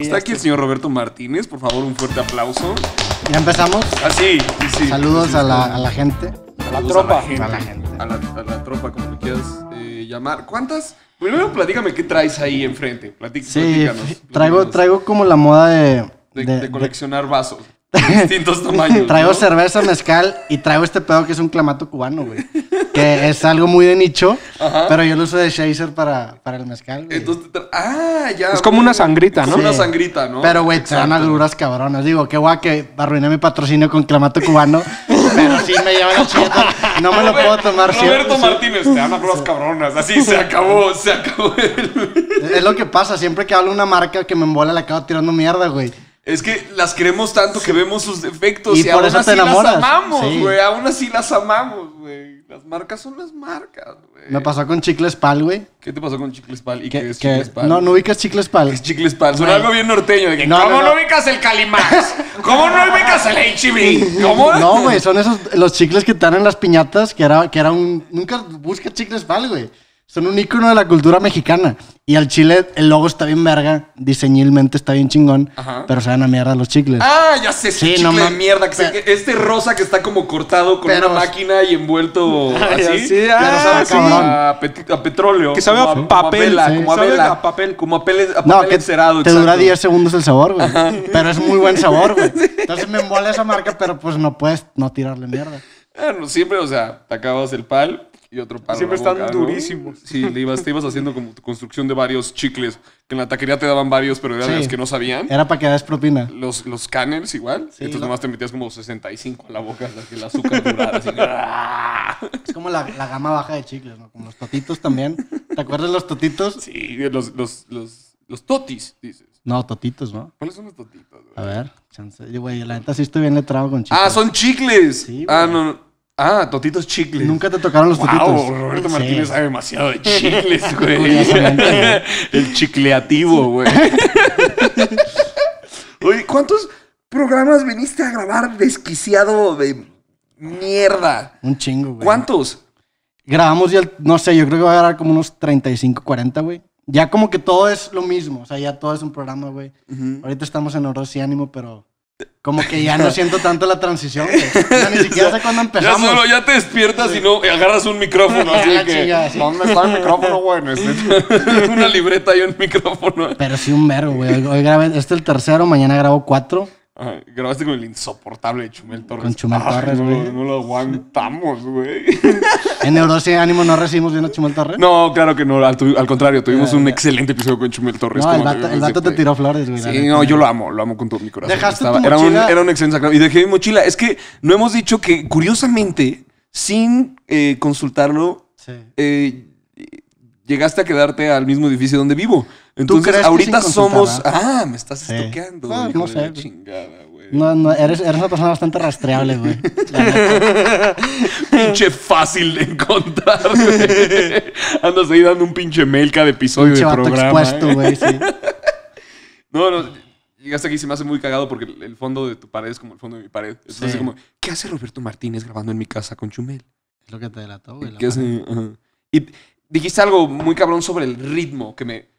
Está aquí el señor Roberto Martínez, por favor, un fuerte aplauso. ¿Ya empezamos? Ah, sí, sí, sí. Saludos a la, gente. A la tropa. A la gente. A la, tropa, como quieras eh, llamar. ¿Cuántas? Primero platícame qué traes ahí enfrente. sí, platícanos, Traigo, traigo como la moda de, de coleccionar vasos. distintos tamaños. traigo cerveza, mezcal y traigo este pedo que es un clamato cubano, güey. Que es algo muy de nicho, pero yo lo uso de shazer para, el mezcal, güey. Entonces, ah, ya. Es como una sangrita, ¿no? Es Una sangrita, ¿no? Pero, güey, te dan duras cabronas. Digo, qué guay que arruiné mi patrocinio con clamato cubano, pero sí me llevan a No me lo puedo tomar Roberto Martínez, te dan duras cabronas. Así se acabó, se acabó. Es lo que pasa, siempre que hablo una marca que me embola, Le acabo tirando mierda, güey. Es que las queremos tanto que vemos sus defectos y, aún así las amamos, güey. Aún así las amamos, güey. Las marcas son las marcas, güey. Me pasó con Chicles Pal, güey. ¿Qué te pasó con Chicles Pal? ¿Y qué, es Chicles Pal? No, no ubicas Chicles Pal. es Chicles Pal? Suena algo bien norteño. ¿Cómo no, ubicas el Calimax? ¿Cómo no ubicas el HB? ¿Cómo? No, güey. Son esos, los chicles que están en las piñatas que era, que era un... Nunca busca Chicles Pal, güey son un icono de la cultura mexicana. Y al chile, el logo está bien verga, diseñilmente está bien chingón, pero se a mierda los chicles. Ah, ya sé, sí, chicle de mierda. Que este rosa que está como cortado con una máquina y envuelto así. Sí, ah, sabe a, petróleo. Que sabe a, papel. A papel como a papel. Como a papel, Te dura 10 segundos el sabor, güey. Pero es muy buen sabor, güey. Entonces me mola esa marca, pero pues no puedes no tirarle mierda. Bueno, ah, siempre, o sea, te acabas el pal, y otro para Siempre están durísimos. Sí, le ibas, te ibas haciendo como tu construcción de varios chicles, que en la taquería te daban varios, pero eran sí. los que no sabían. Era para que des propina. Los, los canners igual, sí, entonces nomás te metías como 65 a la boca la que el azúcar durara. Ah". Es como la, gama baja de chicles, ¿no? Como los totitos también. ¿Te acuerdas de los totitos? Sí, los, los, los, los totis, dices. No, totitos, ¿no? ¿Cuáles son los totitos, güey? A ver, chance. Yo, güey, la neta sí estoy bien letrado con ah, chicles. Ah, son chicles. Sí, ah, güey. Ah, no, no. Ah, Totitos Chicles. Nunca te tocaron los wow, Totitos. Roberto Martínez sabe demasiado de chicles, güey. El chicleativo, güey. Oye, ¿cuántos programas viniste a grabar desquiciado de mierda? Un chingo, güey. ¿Cuántos? Grabamos ya, no sé, yo creo que va a grabar como unos 35, 40, güey. Ya como que todo es lo mismo, o sea, ya todo es un programa, güey. Ahorita estamos en oro y Ánimo, pero como que ya no siento tanto la transición, güey. ni siquiera sé cuándo empezamos. Ya ya te despiertas y no agarras un micrófono. Así que, ¿dónde está el micrófono, güey? Una libreta y un micrófono. Pero sí, un vergo, güey. hoy grabé, este es el tercero, mañana grabo cuatro grabaste con el insoportable de Chumel Torres. Con Chumel Torres, güey. No, lo aguantamos, güey. ¿En Neurosis Ánimo no recibimos bien a Chumel Torres? No, claro que no. Al, contrario, tuvimos ah, un excelente episodio con Chumel Torres. el vato, te tiró flores, güey. Sí, no, yo lo amo. Lo amo con todo mi corazón. Dejaste tu era, un, era un excelente Y dejé mi mochila. Es que no hemos dicho que, curiosamente, sin eh, consultarlo, eh, llegaste a quedarte al mismo edificio donde vivo. Entonces, ahorita somos. Ah, ah, me estás estuqueando. Ah, no, sé. Chingada, güey. No, no, eres, una persona bastante rastreable, güey. pinche fácil de encontrar, güey. Andas ahí dando un pinche mail cada episodio pinche de programa. expuesto, eh. güey, sí. No, no. Llegaste aquí y se me hace muy cagado porque el fondo de tu pared es como el fondo de mi pared. Entonces, como, ¿qué hace Roberto Martínez grabando en mi casa con Chumel? Es lo que te delató, güey. ¿Qué hace? Y dijiste algo muy cabrón sobre el ritmo que me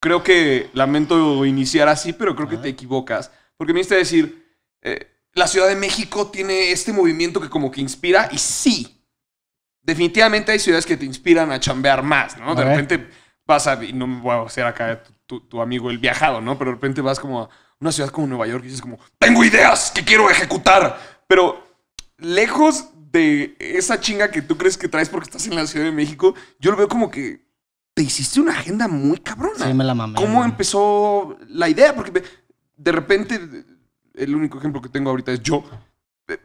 creo que lamento iniciar así, pero creo que te equivocas. Porque me viniste a decir, eh, la Ciudad de México tiene este movimiento que como que inspira, y sí, definitivamente hay ciudades que te inspiran a chambear más, ¿no? De repente vas a, y no me voy a hacer acá tu, tu, amigo el viajado, ¿no? Pero de repente vas como a una ciudad como Nueva York y dices como, tengo ideas que quiero ejecutar, pero lejos de esa chinga que tú crees que traes porque estás en la Ciudad de México, yo lo veo como que te hiciste una agenda muy cabrona. Sí, me la mamé. ¿Cómo empezó la idea? Porque de repente, el único ejemplo que tengo ahorita es yo. Eh,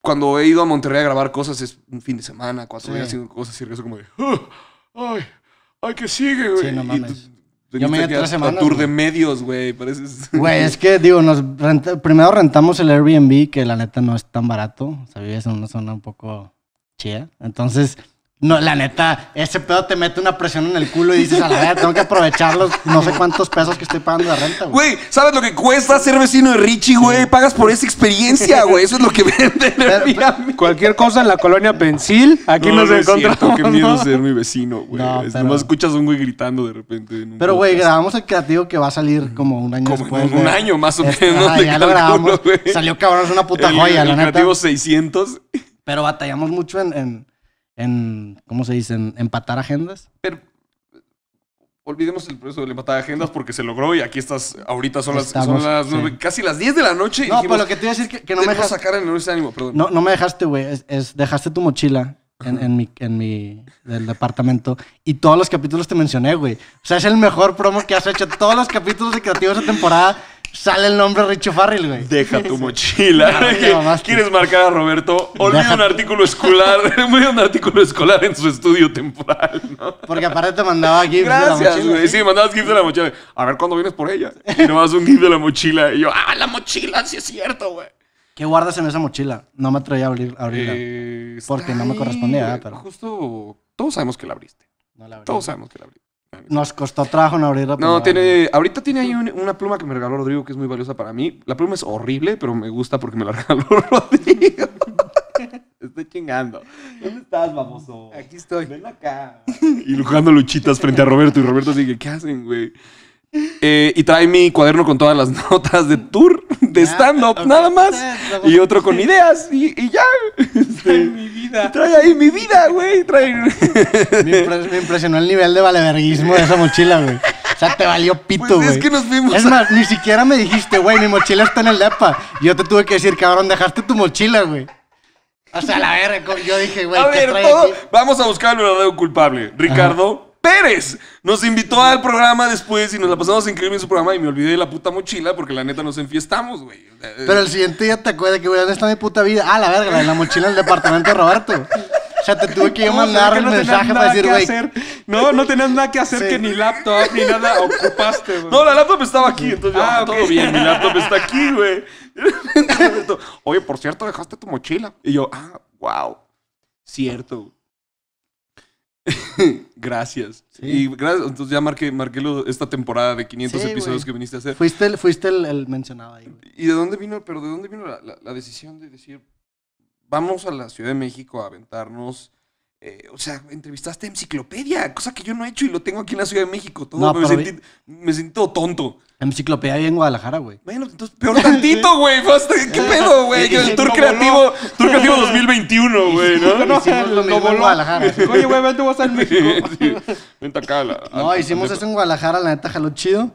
cuando he ido a Monterrey a grabar cosas, es un fin de semana, cuatro he días haciendo cosas y regreso como de, ah, ¡ay! ¡Ay, que sigue, güey! Sí, no mames. Yo me tres semanas. tour de medios, güey. Güey, es que, digo, nos primero rentamos el Airbnb, que la neta no es tan barato. O sea, una zona un poco chida. Entonces, no, la neta, ese pedo te mete una presión en el culo y dices, a la tengo que aprovechar los no sé cuántos pesos que estoy pagando de renta, güey. Güey, ¿sabes lo que cuesta ser vecino de Richie, güey? Pagas por esa experiencia, güey. Eso es lo que venden en Cualquier cosa en la colonia Pensil, aquí nos no encontramos. qué miedo ser mi vecino, güey. No, Es Nomás escuchas a un güey gritando de repente. Pero, güey, grabamos el creativo que va a salir como un año Como un año más o menos, ajá, ya lo grabamos. Salió cabrón, es una puta joya, el la neta. creativo 600. Pero batallamos mucho en, en, ¿cómo se dice? empatar agendas. Pero olvidemos el proceso de empatar agendas porque se logró y aquí estás, ahorita son las, casi las 10 de la noche. no, pero lo que te iba a decir que, que no me dejaste. sacar No, me dejaste, güey. dejaste tu mochila. En, mi, en mi del departamento y todos los capítulos te mencioné, güey. O sea, es el mejor promo que has hecho. Todos los capítulos de creativos de temporada sale el nombre Richo Farrell, güey. Deja tu mochila. ¿Quieres marcar a Roberto? Olvida un artículo escolar. Olvida un artículo escolar en su estudio temporal, ¿no? Porque aparte te mandaba gifs de la mochila. ¿sí? mandabas gifs de la mochila. A ver cuándo vienes por ella. Y nomás un gif de la mochila. Y yo, ¡ah, la mochila! Sí es cierto, güey. ¿Qué guardas en esa mochila? No me atreví a abrirla. Eh, porque no me correspondía, pero. Justo. Todos sabemos que la abriste. Todos sabemos que la abriste. Nos costó trabajo en abrir la pluma. No, tiene, ahorita tiene ahí una pluma que me regaló Rodrigo que es muy valiosa para mí. La pluma es horrible, pero me gusta porque me la regaló Rodrigo. Estoy chingando. ¿Dónde estás, baboso? Aquí estoy. Ven acá. Y lujando luchitas frente a Roberto. Y Roberto dice ¿qué hacen, güey? Eh, y trae mi cuaderno con todas las notas de tour, de stand-up, nada más. Ah, y otro con ideas, y, ya. trae este, mi vida. Trae ahí mi vida, güey. Me, impresionó el nivel de valeverguismo de esa mochila, güey. O sea, te valió pito, pues güey. es que nos fuimos. Es más, ni siquiera me dijiste, güey, mi mochila está en el depa. Yo te tuve que decir, cabrón, dejaste tu mochila, güey. O sea, la verga, yo dije, güey, ¿qué trae aquí? Vamos a buscar el verdadero culpable. Ricardo. Pérez nos invitó al programa después y nos la pasamos increíble en su programa y me olvidé de la puta mochila porque la neta nos enfiestamos, güey. Pero el siguiente día te acuerdas que, güey, ¿dónde está mi puta vida? Ah, la verga, en la mochila del departamento de Roberto. O sea, te tuve que mandar un mensaje para decir, güey. No, no tenías nada que hacer que ni laptop ni nada ocupaste, güey. No, la laptop estaba aquí, entonces ah, yo, ah, okay. todo bien, mi laptop está aquí, güey. Oye, por cierto, dejaste tu mochila. Y yo, ah, wow. Cierto, güey. gracias. Y gracias. Entonces ya marqué, marqué esta temporada de 500 episodios que viniste a hacer. Fuiste el, fuiste el, mencionado ahí. ¿Y de dónde vino, pero de dónde vino la, decisión de decir, vamos a la Ciudad de México a aventarnos eh, o sea, entrevistaste a Enciclopedia, cosa que yo no he hecho y lo tengo aquí en la Ciudad de México. Todo. me, sentí, me sentí todo tonto. Enciclopedia en Guadalajara, güey. Bueno, entonces, peor tantito, güey. ¿Qué eh, pedo, güey? Eh, el Tour Creativo, Tour Creativo 2021, güey, ¿no? No, hicimos lo en Guadalajara. Oye, güey, vente, vas a México. Vente acá. no, hicimos eso en Guadalajara, la neta, jaló chido.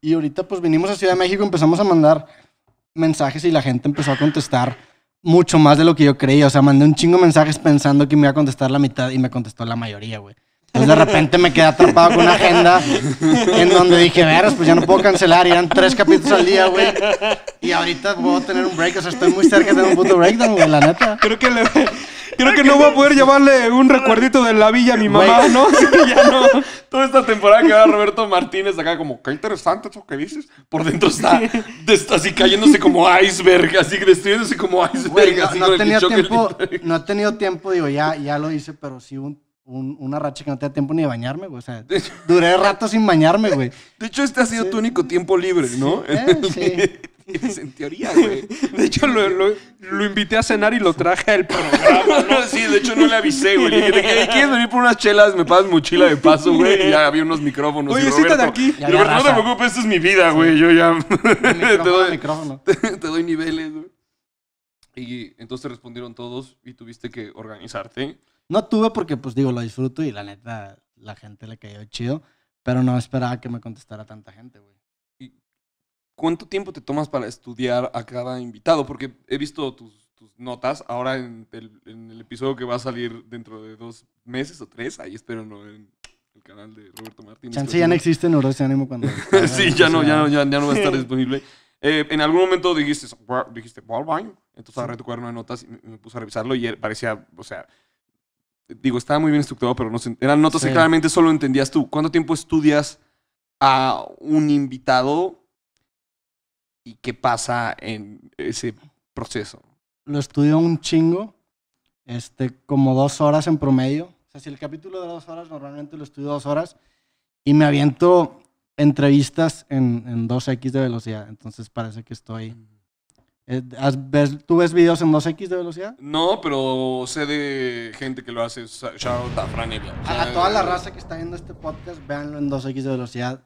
Y ahorita, pues, vinimos a Ciudad de México, empezamos a mandar mensajes y la gente empezó a contestar mucho más de lo que yo creía. O sea, mandé un chingo mensajes pensando que me iba a contestar la mitad y me contestó la mayoría, güey. Entonces de repente me quedé atrapado con una agenda en donde dije, veras, pues ya no puedo cancelar. Y eran tres capítulos al día, güey. Y ahorita puedo tener un break. O sea, estoy muy cerca de un puto breakdown, güey, la neta. Creo que le... Creo que no voy a poder llevarle un recuerdito de la villa a mi mamá, ¿no? ya no. Toda esta temporada que va Roberto Martínez acá como, qué interesante eso que dices. Por dentro está, así cayéndose como iceberg, así destruyéndose como iceberg. no, así no, tiempo, no he tenido tiempo, digo, ya, ya lo hice, pero sí un un, una racha que no tenía tiempo ni de bañarme, güey. O sea, duré rato sin bañarme, güey. De hecho, este ha sido tu único tiempo libre, ¿no? Sí. Eh, sí. en teoría, güey. De hecho, lo, lo, invité a cenar y lo traje al programa. ¿no? Sí, de hecho, no le avisé, güey. Le dije, ¿quieres venir por unas chelas? Me pagas mochila de paso, güey. Y ya había unos micrófonos. Oye, de aquí. Y Roberto, no te preocupes, esto es mi vida, güey. Yo ya. te, doy, micrófono. Te, te doy niveles, güey. Y entonces respondieron todos y tuviste que organizarte. No tuve porque, pues digo, lo disfruto y la neta, la gente le cayó chido, pero no esperaba que me contestara tanta gente, güey. ¿Y cuánto tiempo te tomas para estudiar a cada invitado? Porque he visto tus, tus notas ahora en el, en el, episodio que va a salir dentro de dos meses o tres, ahí espero no en el canal de Roberto Martínez. Chance ya no existe Neurosis Ánimo cuando... sí, ya no, ya no, ya, no va a estar disponible. Eh, en algún momento dijiste, dijiste, entonces agarré tu cuaderno de notas y me puse a revisarlo y parecía, o sea, digo, estaba muy bien estructurado, pero no eran notas claramente solo entendías tú. ¿Cuánto tiempo estudias a un invitado y qué pasa en ese proceso? Lo estudio un chingo, este, como dos horas en promedio. O sea, si el capítulo de dos horas, normalmente lo estudio dos horas y me aviento entrevistas en, en 2x de velocidad. Entonces parece que estoy mm. Eh, ¿Tú ves videos en 2X de velocidad? No, pero sé de gente que lo hace. Shout out a Fran a toda la raza que está viendo este podcast, véanlo en 2X de velocidad.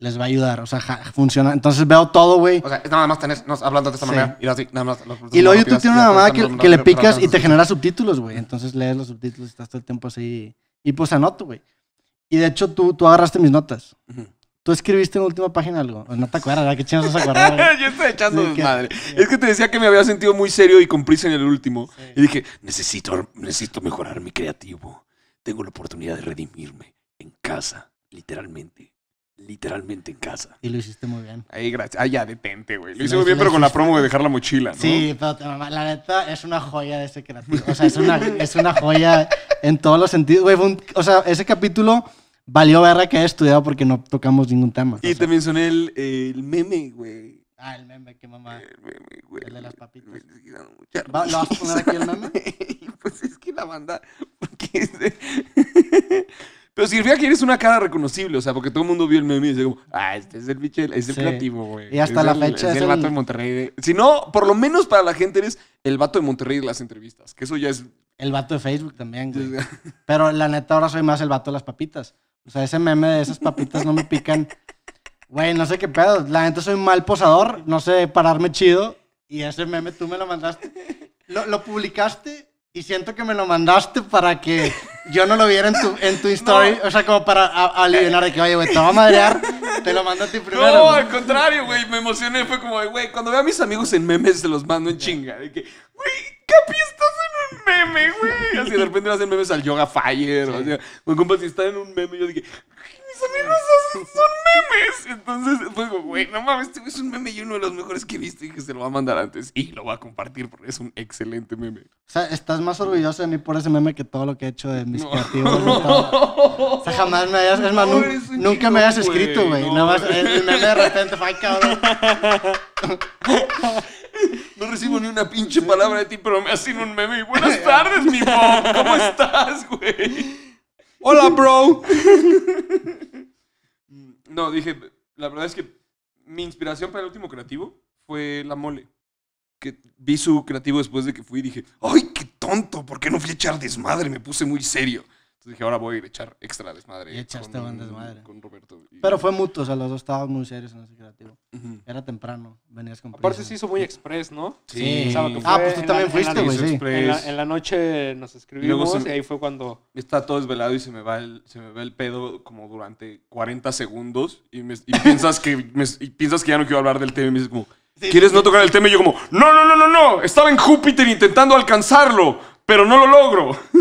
Les va a ayudar. O sea, funciona. Entonces veo todo, güey. O sea, es nada más tenés, hablando de esta manera. Y, así, nada más, y luego YouTube tiene una mamada que, le picas y te genera subtítulos, güey. Entonces lees los subtítulos y estás todo el tiempo así. Y pues anoto, güey. Y de hecho, tú, tú agarraste mis notas. Tú escribiste en la última página algo. No te acuerdas, ¿verdad? ¿Qué chingados vas a acordar? Yo estoy echando sí, desmadre. Es que te decía que me había sentido muy serio y con en el último. Y dije, necesito, necesito mejorar mi creativo. Tengo la oportunidad de redimirme en casa, literalmente. Literalmente en casa. Y lo hiciste muy bien. Ahí, gracias. Ah, ya, detente, güey. Lo sí, muy bien, pero con la promo de dejar la mochila, ¿no? Sí, pero la neta es una joya de ese creativo. O sea, es una, es una joya en todos los sentidos. Güey, o sea, ese capítulo valió verga que haya estudiado porque no tocamos ningún tema. Y te mencioné el, meme, güey. Ah, el meme, qué mamá. El meme, güey. El de las papitas. ¿Lo vas a poner aquí el meme? pues es que la banda. Pero significa que eres una cara reconocible, o sea, porque todo el mundo vio el meme y dice como, ah, este es el bicho, es el creativo, güey. Y hasta la fecha. Es, el, vato de Monterrey. Si no, por lo menos para la gente eres el vato de Monterrey de las entrevistas, que eso ya es el vato de Facebook también, güey. Pero la neta, ahora soy más el vato de las papitas. O sea, ese meme de esas papitas no me pican. Güey, no sé qué pedo. La neta, soy un mal posador. No sé pararme chido. Y ese meme tú me lo mandaste. Lo, publicaste y siento que me lo mandaste para que yo no lo viera en tu, en story. O sea, como para aliviar de que, oye, güey, te va a madrear. Te lo mando a ti primero. No, al contrario, güey. Me emocioné. Fue como, güey, cuando veo a mis amigos en memes, se los mando en chinga. De que, güey, ¿qué meme, güey. Así de repente a hacen memes al Yoga Fire. O sea, compa, si está en un meme, yo dije, mis amigos son memes. Entonces, fue güey, no mames, este es un meme y uno de los mejores que he visto y que se lo va a mandar antes y lo va a compartir porque es un excelente meme. O sea, estás más orgulloso de mí por ese meme que todo lo que he hecho de mis no. creativos. O sea, jamás me hayas, es más, nunca me hayas escrito, güey. Nada más, el meme de repente fue, cabrón. No recibo ni una pinche palabra de ti, pero me hacen un meme. buenas tardes, mi mom. ¿Cómo estás, güey? Hola, bro. No, dije, la verdad es que mi inspiración para el último creativo fue la mole. Que vi su creativo después de que fui y dije, ¡ay, qué tonto! ¿Por qué no fui a echar desmadre? Me puse muy serio dije, ahora voy a ir a echar extra desmadre. echaste con, desmadre. Con Roberto. Pero fue mutuo, o sea, los dos estábamos muy serios en ese creativo. Era temprano, venías con Aparte eso se hizo muy express, ¿no? Sí. ah, pues tú también fuiste, güey, En la, en la, noche nos escribimos y, ahí fue cuando... Está todo desvelado y se me va el, se me va el pedo como durante 40 segundos y, piensas, que, me, y piensas que ya no quiero hablar del tema y me dices como... ¿Quieres no tocar el tema? Y yo como, no, no, no, no, no, estaba en Júpiter intentando alcanzarlo pero no lo logro.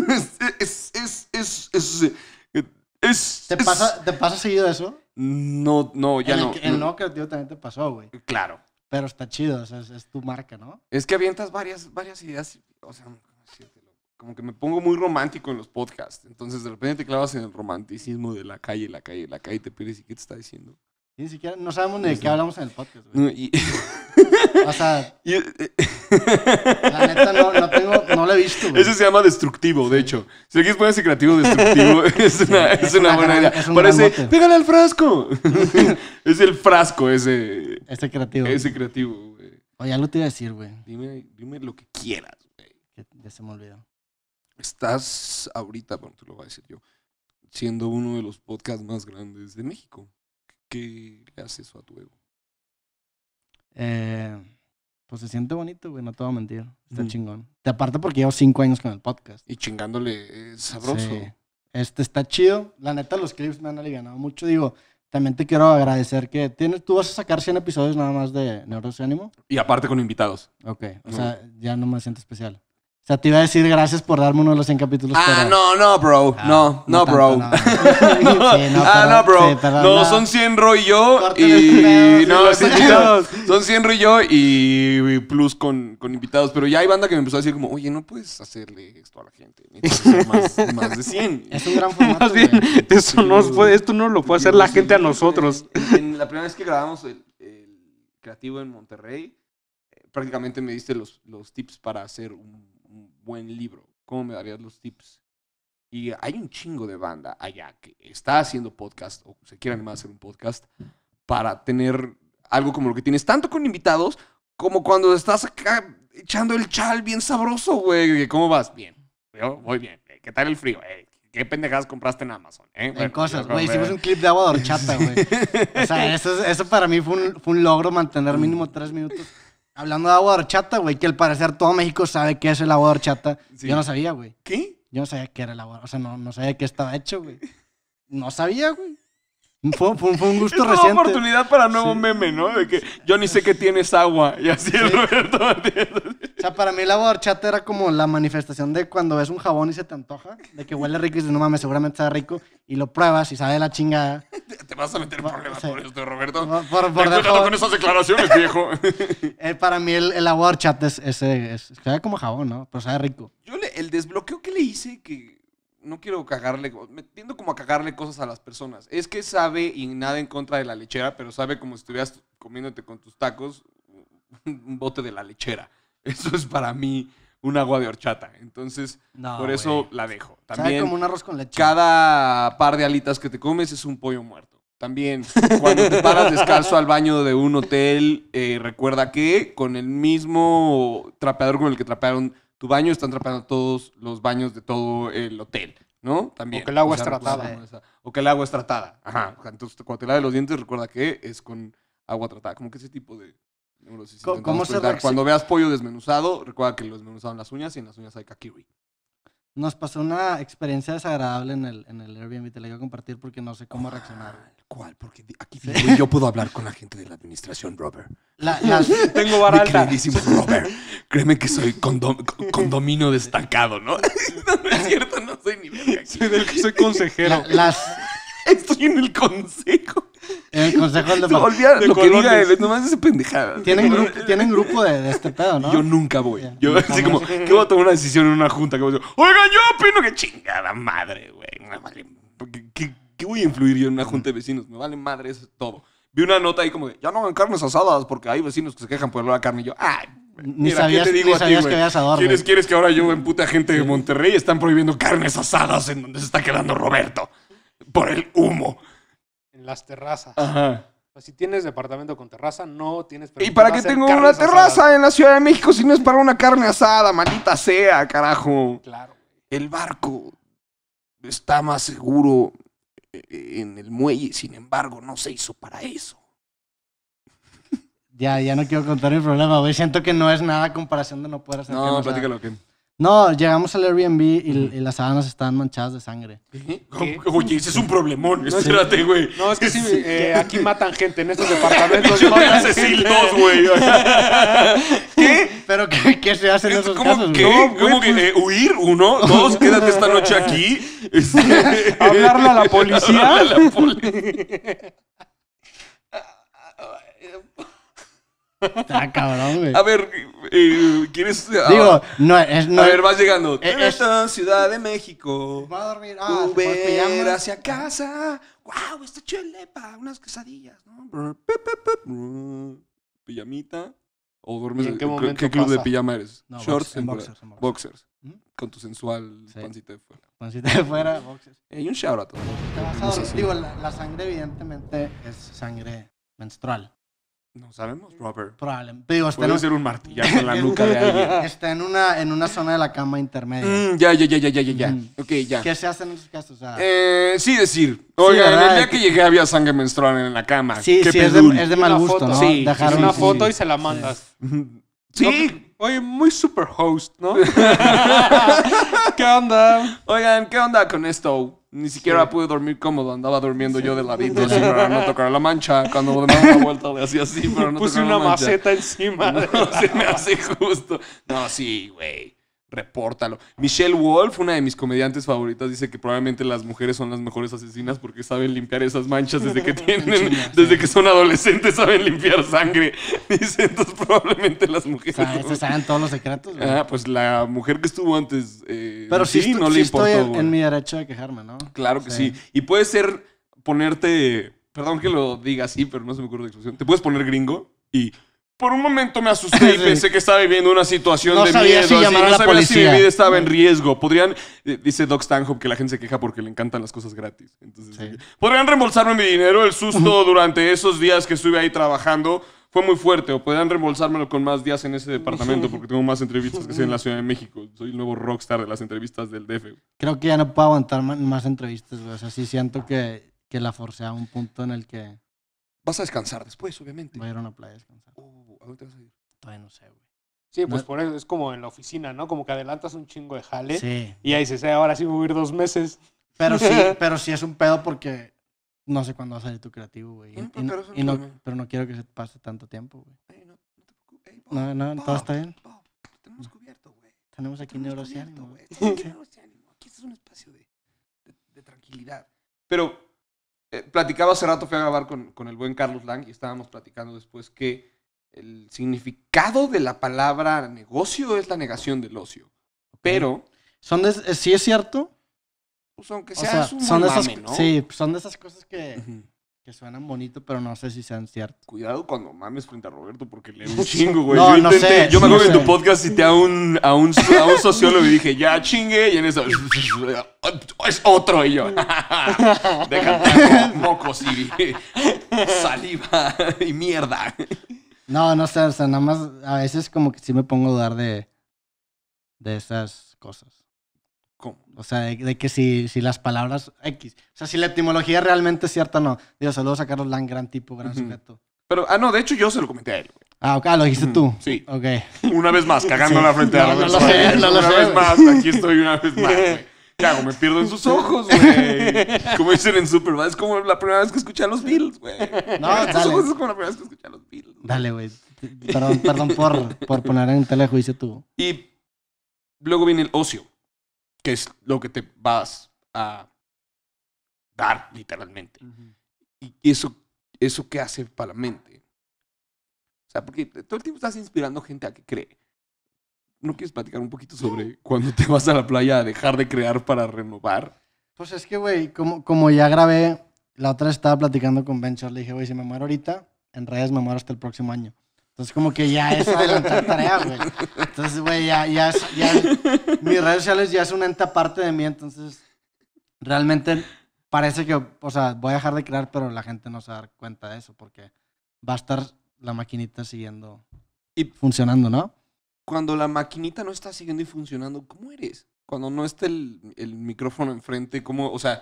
Es, es, es, es ¿Te, pasa, ¿Te pasa seguido eso? No, no, ya no. En no. que también te pasó, güey. Claro. Pero está chido, o sea, es, tu marca, ¿no? Es que avientas varias, varias ideas, o sea, como que me pongo muy romántico en los podcasts. Entonces, de repente te clavas en el romanticismo de la calle, la calle, la calle, te pides, y qué te está diciendo. Ni siquiera, no sabemos ni de qué este, hablamos en el podcast, güey. O sea, eh, la neta no, no tengo no visto. Güey. Ese se llama Destructivo, de hecho. Si quieres poner ese creativo destructivo, es una, buena idea. Parece, pégale al frasco. es el frasco ese. Ese creativo. Ese creativo, güey. Oye, ya lo te iba a decir, güey. Dime, dime lo que quieras, güey. Ya, se me olvidó. Estás ahorita, bueno, te lo vas a decir yo, siendo uno de los podcasts más grandes de México. ¿Qué le hace eso a tu ego? Eh pues se siente bonito, güey, no te voy a mentir. Está chingón. Te aparte porque llevo cinco años con el podcast. Y chingándole es eh, sabroso. Este está chido. La neta, los clips me han aliviado mucho. Digo, también te quiero agradecer que tienes, tú vas a sacar 100 episodios nada más de Neurosis Ánimo. Y aparte con invitados. Ok, o sea, ya no me siento especial. O sea, te iba a decir gracias por darme uno de los 100 capítulos. Ah, no, no, bro. no, no, bro. ah, no, bro. no, son 100 Roy y yo. Y... No, son 100 Roy y yo y plus con, con, invitados. Pero ya hay banda que me empezó a decir como, oye, no puedes hacerle esto a la gente. Más, de 100. Es un gran formato. Bien, no esto no lo puede hacer la gente a nosotros. En, la primera vez que grabamos el, creativo en Monterrey, eh, prácticamente me diste los, los tips para hacer un buen libro? ¿Cómo me darías los tips? Y hay un chingo de banda allá que está haciendo podcast o se quiere animar a hacer un podcast para tener algo como lo que tienes, tanto con invitados como cuando estás acá echando el chal bien sabroso, güey. ¿Cómo vas? Bien. Yo voy bien. Eh, ¿Qué tal el frío? Eh, ¿Qué pendejadas compraste en Amazon? Eh, en cosas, güey. Hicimos un clip de agua de horchata, güey. o sea, eso, para mí fue un, fue un logro mantener mínimo tres minutos Hablando de agua de horchata, güey, que al parecer todo México sabe qué es el agua horchata. Yo no sabía, güey. ¿Qué? Yo no sabía qué era el agua. O sea, no, no sabía qué estaba hecho, güey. No sabía, güey. Fue, un gusto es una oportunidad para nuevo meme, ¿no? De que yo ni sé que tienes agua. Y así Roberto O sea, para mí el de horchata era como la manifestación de cuando ves un jabón y se te antoja, de que huele rico y dices, no mames, seguramente sabe rico. Y lo pruebas y sabe la chingada. Te vas a meter en problemas por esto, Roberto. Por, por, con esas declaraciones, viejo. Eh, para mí el, el agua horchata es, es, como jabón, ¿no? Pero sabe rico. Yo el desbloqueo que le hice que no quiero cagarle, me tiendo como a cagarle cosas a las personas. Es que sabe, y nada en contra de la lechera, pero sabe como si estuvieras comiéndote con tus tacos un bote de la lechera. Eso es para mí un agua de horchata. Entonces, por eso la dejo. También, como un arroz con leche. Cada par de alitas que te comes es un pollo muerto. También, cuando te paras descalzo al baño de un hotel, eh, recuerda que con el mismo trapeador con el que trapearon tu baño están atrapando todos los baños de todo el hotel, ¿no? También. O que el agua es tratada. o que el agua es tratada. Ajá. Entonces, cuando te laves los dientes, recuerda que es con agua tratada. Como que ese tipo de... ¿Cómo, Cuando veas pollo desmenuzado, recuerda que lo desmenuzaron las uñas y en las uñas hay kakiri. Nos pasó una experiencia desagradable en el, en el Airbnb, te la iba a compartir porque no sé cómo reaccionar. Porque aquí yo puedo hablar con la gente de la administración, Robert. Tengo vara Robert. Créeme que soy condominio condomino destacado, ¿no? no, es cierto, no soy ni verga. Soy, soy consejero. Estoy en el consejo. En el consejo de, no, lo que diga él, nomás pendejada. Tienen, grupo, ¿tienen grupo de, este pedo, ¿no? Yo nunca voy. Yo así como, que voy a tomar una decisión en una junta. Que voy a decir, oigan, yo opino que chingada madre, güey. ¿Qué, qué voy a influir yo en una junta de vecinos? Me vale madre eso todo. Vi una nota ahí como de, ya no en carnes asadas porque hay vecinos que se quejan por el olor carne. Y yo, ay, ah, ni mira, te digo a ¿Quieres, que ahora yo en puta gente de Monterrey están prohibiendo carnes asadas en donde se está quedando Roberto? Por el humo. En las terrazas. Ajá. si tienes departamento con terraza, no tienes ¿Y para qué tengo una terraza en la Ciudad de México si no es para una carne asada, maldita sea, carajo? Claro. El barco está más seguro eh, en el muelle, sin embargo, no se hizo para eso. Ya, ya no quiero contar el problema, hoy Siento que no es nada comparación de no poder hacer. No, lo que... No, llegamos al Airbnb y, las sábanas están manchadas de sangre. Oye, ese es un problemón. Espérate, güey. No, es que sí, eh, aquí matan gente en estos departamentos. Yo hace asesinos, güey. ¿Qué? ¿Pero qué, se hace en esos casos? ¿Cómo que pues eh, huir? Uno, dos, quédate esta noche aquí. Este, Hablarle a la policía. Está ah, cabrón, güey. A ver, eh, ¿quieres...? Ah, Digo, no es... a ver, vas llegando. Eh, es, esta Ciudad de México. Va a dormir. Ah, Uber hacia casa. Wow, está chulepa. Unas quesadillas, ¿no? Pijamita. ¿O duermes en qué, momento ¿qué club de pijama eres? Shorts, en boxers, boxers. ¿Mm? Con tu sensual pancita de fuera. Pancita de fuera, boxers. Eh, y un shout Digo, la sangre evidentemente es sangre menstrual. No sabemos, Robert. Probablemente. hacer Puede ser un martillazo en la nuca de alguien. Está en una, en una zona de la cama intermedia. Mm, ya, ya, ya, ya, ya, ya, ya. Mm. ya. ¿Qué se hace en esos casos? eh, sí decir. oigan el día que llegué había sangre menstrual en la cama. Sí, sí, es de, mala mal gusto, foto, Sí, Dejar una foto y se la mandas. Sí. oye, muy super host, ¿no? ¿Qué onda? Oigan, ¿qué onda con esto? Ni siquiera pude dormir cómodo, andaba durmiendo yo de ladito, así, para no tocar la mancha. Cuando me daba vuelta le hacía así, pero no Puse una maceta encima. se me hace justo. No, sí, güey repórtalo. Michelle Wolf, una de mis comediantes favoritas, dice que probablemente las mujeres son las mejores asesinas porque saben limpiar esas manchas desde que tienen, desde que son adolescentes, saben limpiar sangre. Dice, entonces probablemente las mujeres. O sea, saben todos los secretos. Ah, pues la mujer que estuvo antes. Eh, pero sí, si no le Estoy en, mi derecho de quejarme, ¿no? Claro que sí. sí. Y puede ser ponerte. Perdón que lo diga así, pero no se me ocurre la expresión. Te puedes poner gringo y por un momento me asusté y pensé que estaba viviendo una situación de sabía miedo. si llamar a vida estaba en riesgo. Podrían, eh, dice Doc Stanhope, que la gente se queja porque le encantan las cosas gratis. Entonces, podrían reembolsarme mi dinero. El susto durante esos días que estuve ahí trabajando fue muy fuerte. O podrían reembolsármelo con más días en ese departamento porque tengo más entrevistas que hacer en la Ciudad de México. Soy el nuevo rockstar de las entrevistas del DF. Creo que ya no puedo aguantar más entrevistas, Así siento que, la force a un punto en el que Vas a descansar después, obviamente. voy a ir a una playa a descansar. ¿A Todavía no sé, güey. Sí, pues por eso es como en la oficina, ¿no? Como que adelantas un chingo de jale. Sí. Y ahí dices, eh, ahora sí voy a ir dos meses. Pero sí, pero sí es un pedo porque no sé cuándo va a salir tu creativo, güey. y, pero, no, quiero que se pase tanto tiempo, güey. no, te no, no, todo está bien. tenemos mm. cubierto, güey. Tenemos aquí güey. aquí es un espacio de, tranquilidad. Pero eh, platicaba hace rato, fui a grabar con, con el buen Carlos Lang y estábamos platicando después que el significado de la palabra negocio es la negación del ocio. Pero. Son eh, sí es cierto. Pues aunque sea, son de esas, son de esas cosas que, que, suenan bonito, pero no sé si sean ciertas. Cuidado cuando mames frente a Roberto, porque le un chingo, güey. yo, yo me acuerdo en tu podcast y te un, a un, a un sociólogo y dije, ya chingue, y en eso. es otro, y yo. un mocos y saliva y mierda. No, no sé, o sea, nada más a veces como que sí me pongo a dudar de, de esas cosas. ¿Cómo? O sea, de, que si, si, las palabras X, o sea, si la etimología realmente es cierta o no. Digo, saludos a Carlos Lang, gran tipo, gran sujeto. Pero, ah, no, de hecho yo se lo comenté a él, Ah, ok, ah, lo dijiste tú. Sí. Ok. Una vez más, cagando la frente la no, lo sé, Una vez más, aquí estoy una vez más, güey. ¡Cago, Me pierdo en sus ojos, güey. Como dicen en Superman, es como la primera vez que escuché a los Bills, güey. No, es como la primera vez que escuché a los Bills. Dale, güey. Perdón, perdón por, poner en tela de juicio tú. Y luego viene el ocio, que es lo que te vas a dar, literalmente. Y eso, eso qué hace para la mente. O sea, porque todo el tiempo estás inspirando gente a que cree. ¿No quieres platicar un poquito sobre cuando te vas a la playa a dejar de crear para renovar? Pues es que, güey, como, como ya grabé, la otra estaba platicando con Venture, le dije, güey, si me muero ahorita, en redes me muero hasta el próximo año. Entonces, como que ya es adelantar tarea, güey. Entonces, güey, ya, ya, es, ya mis redes sociales ya es una enta parte de mí, entonces realmente parece que, o sea, voy a dejar de crear, pero la gente no se va a dar cuenta de eso porque va a estar la maquinita siguiendo y funcionando, ¿no? cuando la maquinita no está siguiendo y funcionando, ¿cómo eres? Cuando no está el, micrófono enfrente, ¿cómo? O sea,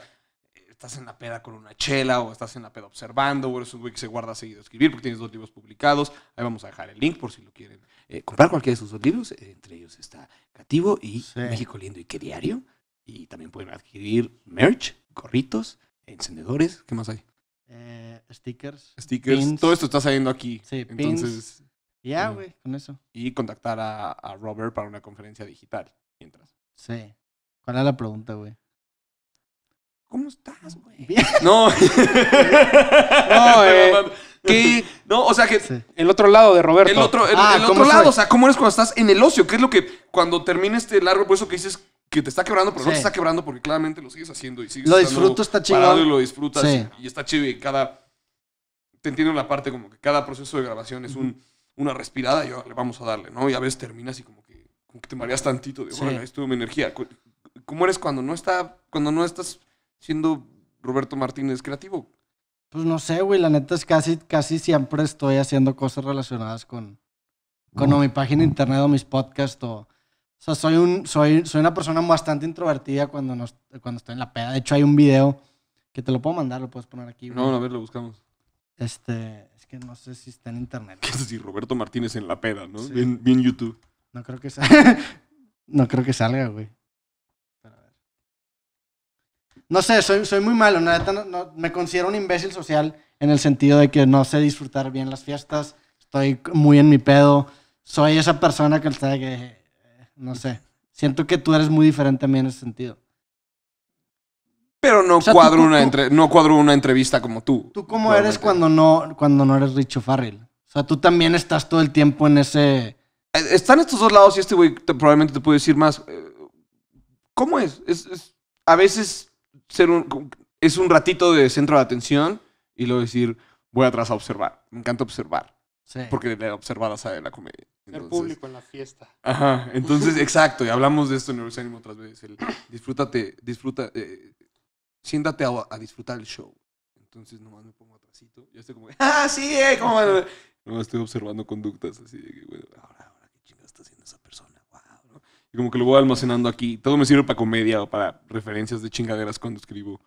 estás en la peda con una chela o estás en la peda observando o eres un güey que se guarda seguido a escribir porque tienes dos libros publicados. Ahí vamos a dejar el link por si lo quieren eh, comprar cualquiera de sus dos libros. Eh, entre ellos está Cativo y México Lindo y Qué Diario. Y también pueden adquirir merch, gorritos, encendedores. ¿Qué más hay? Eh, stickers. Stickers. Todo esto está saliendo aquí. Sí, Entonces, ya, güey, con eso. Y contactar a, Robert para una conferencia digital, mientras. Sí. ¿Cuál es la pregunta, güey? ¿Cómo estás, güey? No. no, eh. ¿Qué? No, o sea que el otro lado de Robert El otro, el, ah, otro lado, o sea, ¿cómo eres cuando estás en el ocio? ¿Qué es lo que cuando termina este largo proceso que dices que te está quebrando, pero no te está quebrando porque claramente lo sigues haciendo y sigues Lo disfruto, está chido. Y lo disfrutas y está chido y cada... Te entiendo la parte como que cada proceso de grabación es un una respirada y le vamos a darle, ¿no? Y a veces terminas y como que, te mareas tantito, de, bueno, esto ahí mi energía. ¿Cómo eres cuando no, está, cuando no estás siendo Roberto Martínez creativo? Pues no sé, güey, la neta es casi, casi siempre estoy haciendo cosas relacionadas con, con mi página de internet o mis podcasts o... sea, soy, un, soy, soy una persona bastante introvertida cuando, cuando estoy en la peda. De hecho, hay un video que te lo puedo mandar, lo puedes poner aquí. No, a ver, lo buscamos. Este, que no sé si está en internet. ¿Qué es Roberto Martínez en la peda, ¿no? Bien, YouTube. No creo que salga. no creo que salga, güey. No sé, soy, soy muy malo. me considero un imbécil social en el sentido de que no sé disfrutar bien las fiestas. Estoy muy en mi pedo. Soy esa persona que, eh, no sé. Siento que tú eres muy diferente a mí en ese sentido. Pero no, cuadro, una entre, no cuadro una entrevista como tú. ¿Tú cómo eres cuando no, cuando no eres Richo Farrell? O sea, tú también estás todo el tiempo en ese... Eh, están estos dos lados y este güey probablemente te puede decir más. Eh, ¿Cómo es? a veces ser es un ratito de centro de atención y luego decir, voy atrás a observar. Me encanta observar. Porque la observada sabe la comedia. el público en la fiesta. Ajá, entonces, exacto, y hablamos de esto en Neurosanimo otras veces. disfrútate, disfruta, eh, siéntate a, disfrutar el show. Entonces nomás me pongo atrasito. ya estoy como, ah, sí, eh, como... nomás estoy observando conductas así ahora, ahora, qué chingada está haciendo esa persona, Y como que lo voy almacenando aquí. Todo me sirve para comedia o para referencias de chingaderas cuando escribo.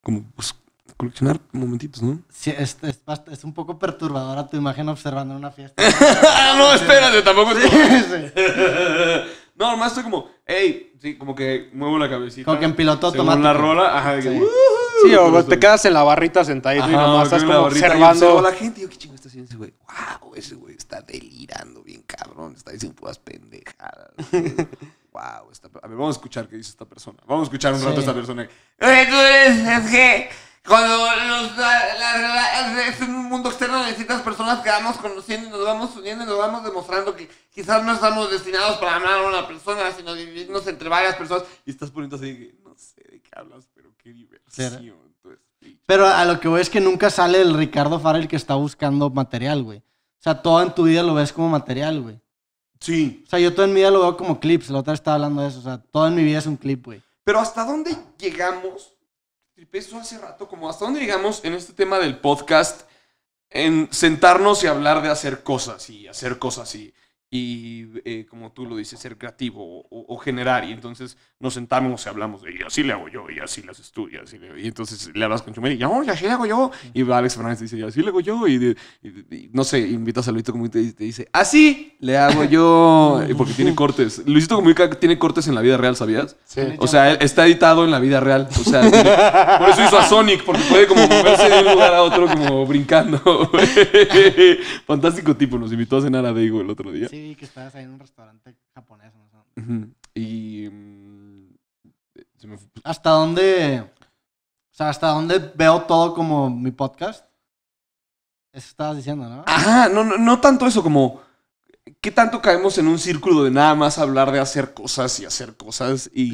Como, pues, coleccionar momentitos, ¿no? Sí, es, es, es, un poco perturbadora tu imagen observando en una fiesta. no, espérate, tampoco es... sí. No, nomás estoy como, hey, sí, como que muevo la cabecita. Como que en piloto automático. la rola, ajá, que, Sí, o te quedas en la barrita sentado y y nomás estás como la gente. Yo, ¿qué chingo está haciendo ese güey? Wow, ese güey está delirando bien cabrón. Está diciendo todas pendejadas. wow, a ver, vamos a escuchar qué dice esta persona. Vamos a escuchar un rato a esta persona. tú eres, pues, pues, es que cuando es un mundo externo, necesitas personas que vamos conociendo y nos vamos uniendo y nos vamos demostrando que quizás no estamos destinados para amar a una persona, sino dividirnos entre varias personas. Y estás poniendo así no sé de qué hablas, pero qué diversión. Pero a lo que voy es que nunca sale el Ricardo Farrell que está buscando material, güey. O sea, todo en tu vida lo ves como material, güey. Sí. O sea, yo todo en mi vida lo veo como clips. La otra estaba hablando de eso. O sea, toda en mi vida es un clip, güey. Pero ¿hasta dónde llegamos eso hace rato, como hasta dónde digamos en este tema del podcast, en sentarnos y hablar de hacer cosas y hacer cosas y, y eh, como tú lo dices, ser creativo o, generar. Y entonces nos sentamos y hablamos de, y así le hago yo, y así las estudias. Así le, y entonces le hablas con Chumel y, no, ya así le hago yo. Y Alex Fernández dice, y ah, así le hago yo. Y, no sé, invitas a Luisito como y te dice, así le hago yo. Porque tiene cortes. Luisito Comunica tiene cortes en la vida real, ¿sabías? Sí. O sea, está editado en la vida real. O sea, por eso hizo a Sonic, porque puede como moverse de un lugar a otro como brincando. Fantástico tipo, nos invitó a cenar a Diego el otro día. Sí, que estabas ahí en un restaurante japonés. ¿no? Y... Mm, pues, ¿Hasta dónde? sea, ¿hasta dónde veo todo como mi podcast? Eso estabas diciendo, ¿no? Ajá, no, no, tanto eso, como. ¿Qué tanto caemos en un círculo de nada más hablar de hacer cosas y hacer cosas y,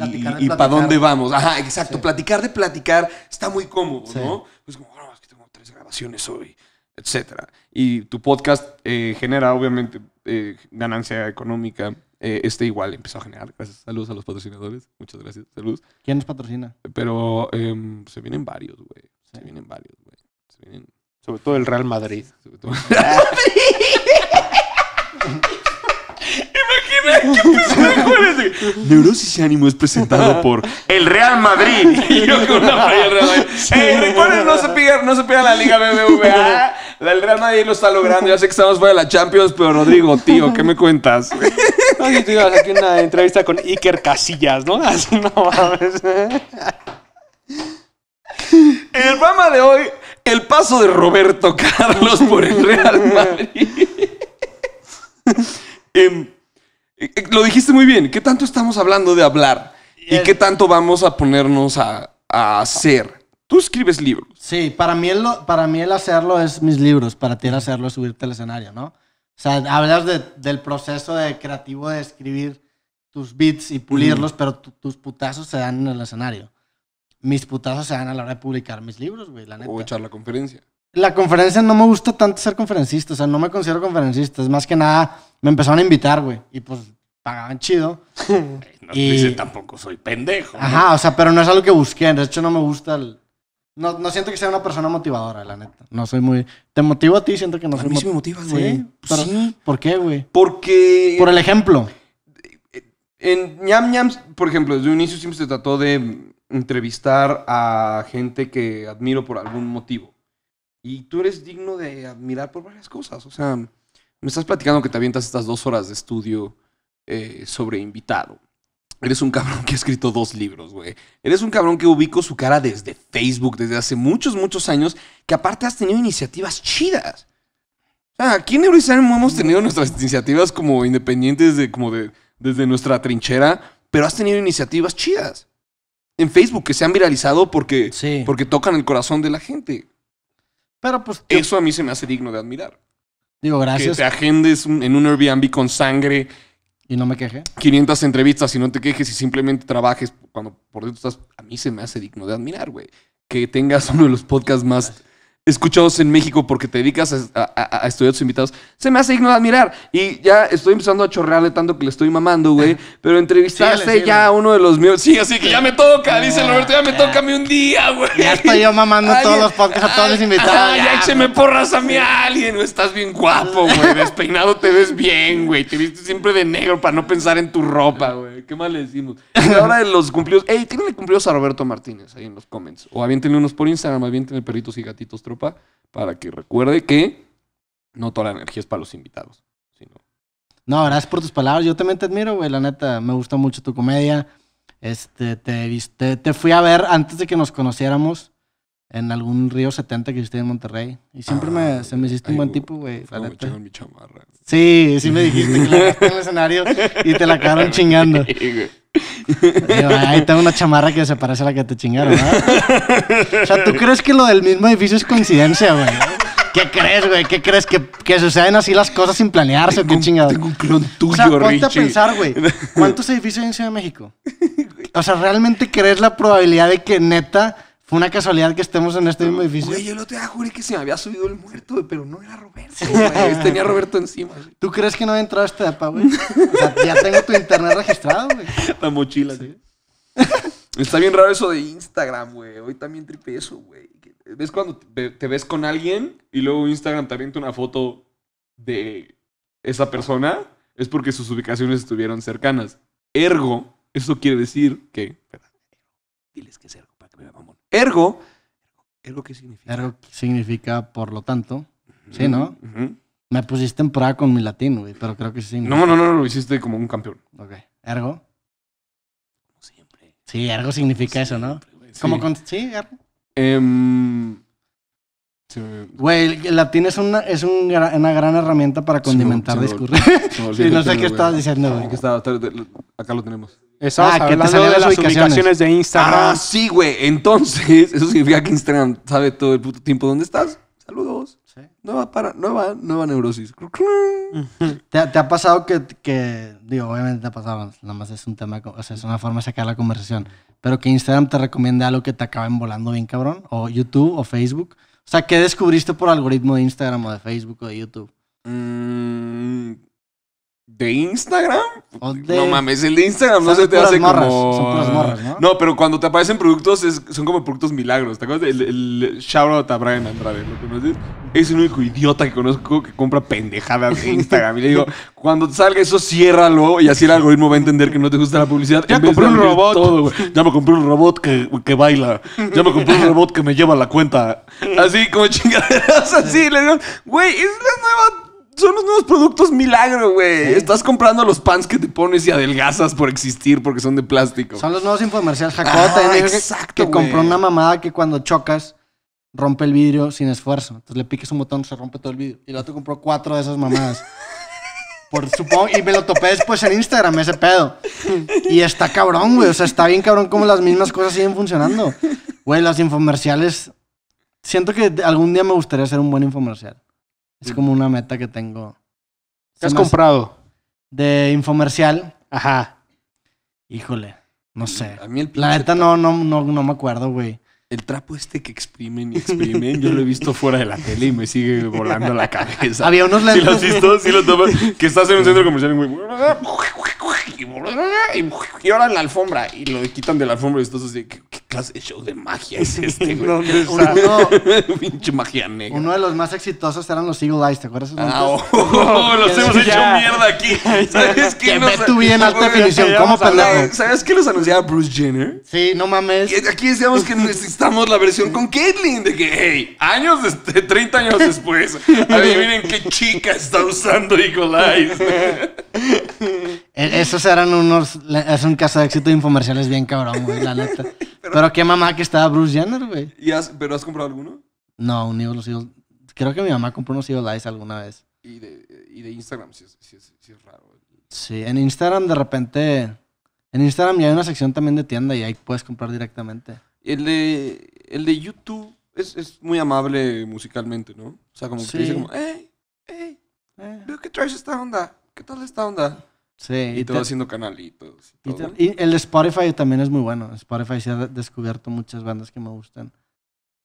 para dónde vamos? Ajá, exacto. Platicar de platicar está muy cómodo, ¿no? Pues como, no, ah, es que tengo tres grabaciones hoy, etcétera. Y tu podcast eh, genera, obviamente, eh, ganancia económica eh, este igual empezó a generar. Gracias. Saludos a los patrocinadores. Muchas gracias. Saludos. ¿Quién nos patrocina? Pero em, se vienen varios, güey. Se vienen varios, güey. Se vienen... Sobre todo el Real Madrid. Sobre todo el Real Madrid. Neurosis y Ánimo es presentado por El Real Madrid. Y yo con una playa Real Madrid. recuerden, no se pierdan, la Liga BBVA. El Real Madrid lo está logrando. Ya sé que estamos fuera de la Champions, pero Rodrigo, tío, ¿qué me cuentas? Oye, tú aquí una entrevista con Iker Casillas, ¿no? Así no mames. el programa de hoy, el paso de Roberto Carlos por el Real Madrid. en em, eh, eh, lo dijiste muy bien. ¿Qué tanto estamos hablando de hablar? ¿Y, qué tanto vamos a ponernos a, hacer? Tú escribes libros. Sí, para mí, el, para mí el hacerlo es mis libros. Para ti el hacerlo es subirte al escenario, ¿no? O sea, hablas del proceso de creativo de escribir tus beats y pulirlos, pero tus putazos se dan en el escenario. Mis putazos se dan a la hora de publicar mis libros, güey, la neta. O echar la conferencia. La conferencia no me gusta tanto ser conferencista, o sea, no me considero conferencista. Es más que nada me empezaron a invitar, güey. Y pues pagaban chido. no y... dice tampoco soy pendejo. Ajá, o sea, pero no es algo que busqué. De hecho, no me gusta el. No, no, siento que sea una persona motivadora, la neta. No soy muy. Te motivo a ti, siento que no soy. A mí sí me motivas, güey. Sí, ¿Por qué, güey? Porque. Por el ejemplo. En ñam ñam, por ejemplo, desde un inicio siempre se trató de entrevistar a gente que admiro por algún motivo. Y tú eres digno de admirar por varias cosas. O sea, me estás platicando que te avientas estas dos horas de estudio eh, sobre invitado. Eres un cabrón que ha escrito dos libros, güey. Eres un cabrón que ubico su cara desde Facebook desde hace muchos, muchos años, que aparte has tenido iniciativas chidas. O sea, aquí en no hemos tenido nuestras iniciativas como independientes, de, como de, desde nuestra trinchera, pero has tenido iniciativas chidas. En Facebook que se han viralizado porque, porque tocan el corazón de la gente. Pero pues. Eso a mí se me hace digno de admirar. Digo, gracias. Que te agendes en un Airbnb con sangre, Y no me queje, 500 entrevistas y no te quejes y simplemente trabajes cuando por dentro estás. A mí se me hace digno de admirar, güey. Que tengas uno de los podcasts más escuchados en México porque te dedicas a, estudiar a tus invitados, se me hace digno de admirar. Y ya estoy empezando a chorrearle tanto que le estoy mamando, güey. Pero entrevistaste ya a uno de los míos. Sí, así que ya me toca, dice Roberto, ya me toca a mí un día, güey. Ya estoy yo mamando todos los podcasts a todos los invitados. Ay, ya, se me porras a mi no estás bien guapo, güey. Despeinado te ves bien, güey. Te viste siempre de negro para no pensar en tu ropa, güey. Qué mal le decimos. Y ahora de los cumplidos. Ey, tiene cumplidos a Roberto Martínez ahí en los comments. O aviéntenle unos por Instagram, tiene perritos y gatitos tropa. Para que recuerde que no toda la energía es para los invitados. No, gracias por tus palabras. Yo también te admiro, güey. La neta, me gusta mucho tu comedia. Este, te, te fui a ver antes de que nos conociéramos en algún río 70 que existía en Monterrey. Y siempre me, ah, se me hiciste un buen tipo, güey. mi chamarra. Sí, sí me dijiste que la dejaste en el escenario y te la acabaron chingando. ahí tengo una chamarra que se parece a la que te chingaron, ¿verdad? O sea, ¿tú crees que lo del mismo edificio es coincidencia, güey? ¿Qué crees, güey? ¿Qué crees? ¿Que, que suceden así las cosas sin planearse? o ¿Qué chingado? Tengo un clon tuyo, O sea, ponte a pensar, güey. ¿Cuántos edificios hay en Ciudad de México? O sea, ¿realmente crees la probabilidad de que neta fue una casualidad que estemos en este mismo edificio. Güey, yo lo te juré que se me había subido el muerto, pero no era Roberto, Tenía Roberto encima. ¿Tú crees que no entraste, este güey? ya tengo tu internet registrado, güey. La mochila, sí. Está bien raro eso de Instagram, güey. Hoy también tripe eso, güey. ¿Ves cuando te ves con alguien y luego Instagram te avienta una foto de esa persona? Es porque sus ubicaciones estuvieron cercanas. Ergo, eso quiere decir que... Diles que se Ergo, ¿ergo qué significa? Ergo significa por lo tanto. Sí, ¿no? Me pusiste en prueba con mi latín, güey, pero creo que sí. No, no, no, lo hiciste como un campeón. Ok. ¿Ergo? Como siempre. Sí, ergo significa eso, ¿no? Como con... Sí, ergo. Em, güey, el latín es una, es una gran herramienta para condimentar discurso. discursos. sí, no sé qué estabas diciendo, güey. Acá lo tenemos ah, que te de, las ubicaciones. de Instagram. Ah, sí, güey. Entonces, eso significa que Instagram sabe todo el puto tiempo dónde estás. Saludos. Sí. Nueva, para, nueva, neurosis. ¿Te, ha pasado que, digo, obviamente te ha pasado, nada más es un tema, o sea, es una forma de sacar la conversación, pero que Instagram te recomiende algo que te acaba volando bien cabrón, o YouTube o Facebook? O sea, ¿qué descubriste por algoritmo de Instagram o de Facebook o de YouTube? Mmm... ¿De Instagram? No mames, el de Instagram no se te hace morras, Son puras morras, ¿no? pero cuando te aparecen productos, son como productos milagros. ¿Te acuerdas? El, el shoutout a Brian Andrade, Es el único idiota que conozco que compra pendejadas de Instagram. Y le digo, cuando salga eso, ciérralo. Y así el algoritmo va a entender que no te gusta la publicidad. Ya compré un robot. ya me compré un robot que, baila. Ya me compré un robot que me lleva la cuenta. Así como chingaderas, así. Le digo, güey, es la nueva son los nuevos productos milagro, güey. Estás comprando los pants que te pones y adelgazas por existir porque son de plástico. Son los nuevos infomerciales Jacob ah, que, compró una mamada que cuando chocas rompe el vidrio sin esfuerzo. Entonces le piques un botón, se rompe todo el vidrio. Y el otro compró cuatro de esas mamadas. Por, supongo, y me lo topé después en Instagram ese pedo. Y está cabrón, güey. O sea, está bien cabrón como las mismas cosas siguen funcionando. Güey, las infomerciales. Siento que algún día me gustaría ser un buen infomercial. Es como una meta que tengo. ¿Qué has comprado? De infomercial. Ajá. Híjole, no sé. La neta no, no, no, no me acuerdo, güey. El trapo este que exprimen y exprimen, yo lo he visto fuera de la tele y me sigue volando la cabeza. Había unos lentes. Si los visto, si los tomas, que estás en un centro comercial y muy y, ahora en la alfombra. Y lo quitan de la alfombra y entonces así, ¿qué, clase de show de magia es este, güey? uno, Pinche magia negra. uno de los más exitosos eran los Eagle Eyes, ¿te acuerdas? Ah, oh, no oh, los hemos hecho mierda aquí. ¿Sabes qué? Que ve bien alta definición, ¿cómo ¿Sabes qué los anunciaba Bruce Jenner? Sí, no mames. aquí decíamos que necesitamos la versión con Caitlyn, de que, hey, años, este, 30 años después, adivinen qué chica está usando Eagle Eyes. E-, esos eran unos. Es un caso de éxito de infomerciales bien cabrón, güey, la neta. pero, qué mamá que estaba Bruce Jenner, güey. ¿Pero has comprado alguno? No, un los Creo que mi mamá compró unos Evil alguna vez. Y de, y de Instagram, sí, es raro. Sí, en Instagram de repente. En Instagram ya hay una sección también de tienda y ahí puedes comprar directamente. El de, el de YouTube es, muy amable musicalmente, ¿no? O sea, como que te dice como, eh. Veo que traes esta onda. ¿Qué tal esta onda? Y, todo haciendo canalitos. Y, y, el Spotify también es muy bueno. Spotify se ha descubierto muchas bandas que me gustan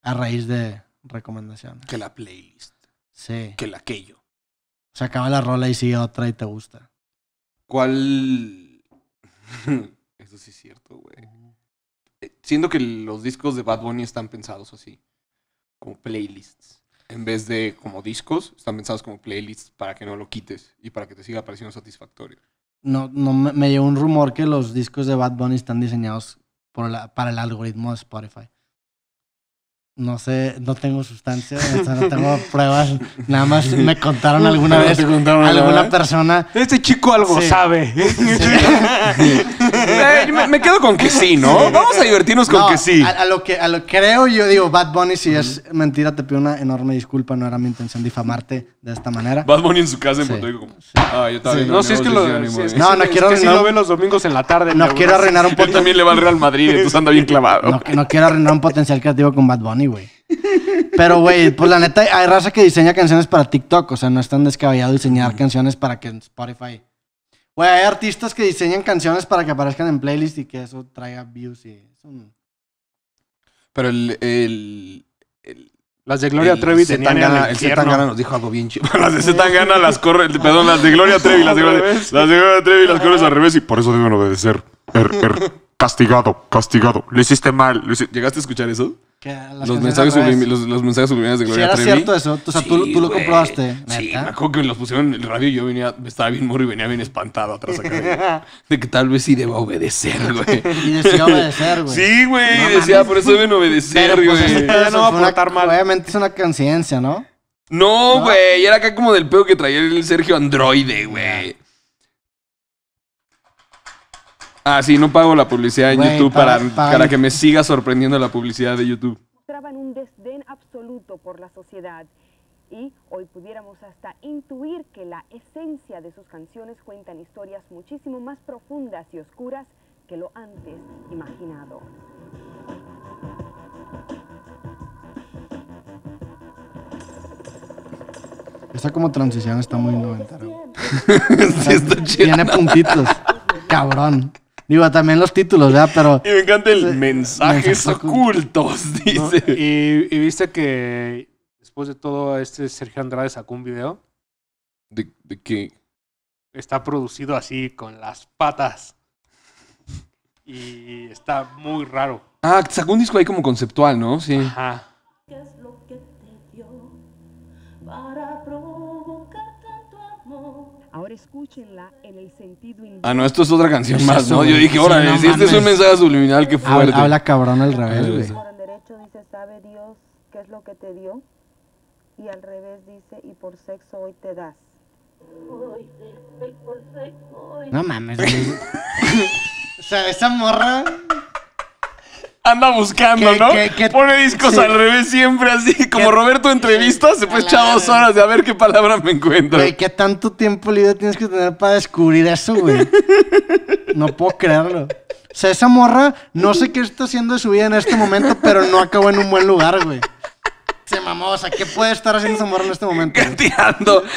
a raíz de recomendaciones. Que la playlist. Sí. Que la aquello. Se acaba la rola y sigue otra y te gusta. ¿Cuál? Eso sí es cierto, güey. Eh, siento que los discos de Bad Bunny están pensados así, como playlists. En vez de como discos, están pensados como playlists para que no lo quites y para que te siga pareciendo satisfactorio no, no me llegó un rumor que los discos de Bad Bunny están diseñados para el algoritmo de Spotify. No sé, no tengo sustancia, no tengo pruebas. Nada más me contaron alguna vez alguna persona. Este chico algo sabe. me, quedo con que sí, ¿no? Vamos a divertirnos con que sí. A, lo que, a lo creo yo digo, Bad Bunny, si es mentira, te pido una enorme disculpa. No era mi intención difamarte de esta manera. Bad Bunny en su casa en Puerto Rico. ah, yo No, si es que lo. no, no quiero los domingos en la tarde. No quiero arruinar un potencial. también le va al Real Madrid, entonces anda bien clavado. No, quiero arruinar un potencial creativo con Bad Bunny, güey. Pero, güey, pues la neta, hay raza que diseña canciones para TikTok. O sea, no es tan descabellado diseñar canciones para que Spotify Güey, hay artistas que diseñan canciones para que aparezcan en playlist y que eso traiga views y eso. No. Pero el, el, el las de Gloria el Trevi Zetangana, el Zetangana nos dijo algo bien chido. las de Zetangana las corre, perdón, las de Gloria Trevi, las de Gloria, las de Gloria Trevi las corres al revés y por eso deben obedecer. Er, er. castigado, castigado, lo hiciste mal. ¿Llegaste a escuchar eso? Los mensajes, subliminales de Gloria era Trevi. cierto eso, o sea, tú, tú lo comprobaste. comprobaste. Sí, me acuerdo que los pusieron en el radio y yo venía, estaba bien morro y venía bien espantado atrás acá. De que tal vez sí deba obedecer, güey. Y decía obedecer, güey. Sí, güey. No decía, por eso deben obedecer, pues, güey. no va a mal. Obviamente es una conciencia, ¿no? No, güey. Y Era acá como del pedo que traía el Sergio Androide, güey. Ah, sí, no pago la publicidad en YouTube para, para que me siga sorprendiendo la publicidad de YouTube. Mostraban un desdén absoluto por la sociedad y hoy pudiéramos hasta intuir que la esencia de sus canciones cuentan historias muchísimo más profundas y oscuras que lo antes imaginado. Esta como transición está muy noventera. sí, está chido. Tiene puntitos. Cabrón. Digo, también los títulos, ¿verdad? Pero. Y me encanta el mensajes, ocultos, dice. ¿Y, viste que después de todo, este Sergio Andrade sacó un video. ¿De, de qué? Está producido así, con las patas. Y está muy raro. Ah, sacó un disco ahí como conceptual, ¿no? Sí. Ajá. escúchenla en el sentido Ah, no, esto es otra canción más, ¿no? Yo dije, ahora, este es un mensaje subliminal, que fuerte. Habla, cabrón al revés, güey. Por derecho dice, sabe Dios qué es lo que te dio. Y al revés dice, y por sexo hoy te das. No mames. o sea, esa morra anda buscando, ¿no? Pone discos al revés siempre, así como Roberto entrevista, se puede echar dos horas de a ver qué palabra me encuentro. Güey, ¿qué tanto tiempo libre tienes que tener para descubrir eso, güey? No puedo creerlo. O sea, esa morra, no sé qué está haciendo de su vida en este momento, pero no acabó en un buen lugar, güey. Se mamó, o sea, ¿qué puede estar haciendo esa morra en este momento? ¿Qué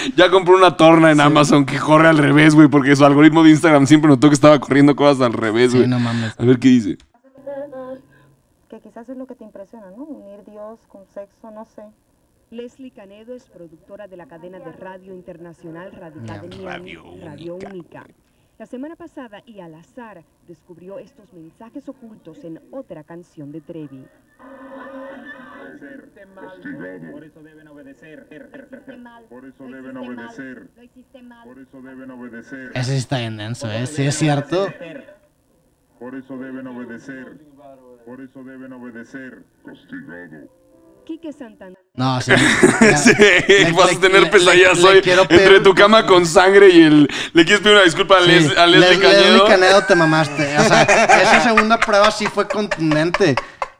Ya compró una torna en Amazon que corre al revés, güey, porque su algoritmo de Instagram siempre notó que estaba corriendo cosas al revés, güey. no mames. A ver qué dice. Quizás es lo que te impresiona, ¿no? Unir Dios con sexo, no sé. Leslie Canedo es productora de la cadena de radio internacional Radio, Única. La semana pasada, y al azar, descubrió estos mensajes ocultos en otra canción de Trevi. Por eso deben obedecer. Por eso deben obedecer. Por eso deben obedecer. Eso está bien denso, ¿eh? Sí, es cierto. Por eso deben obedecer. Por eso deben obedecer. Castigado. Quique Santana. No, sí. vas a tener pesadillas hoy. Entre tu cama con sangre y el. Le quieres pedir una disculpa a, Les, a Leslie Canedo. Leslie Cañedo te mamaste. O sea, esa segunda prueba sí fue contundente.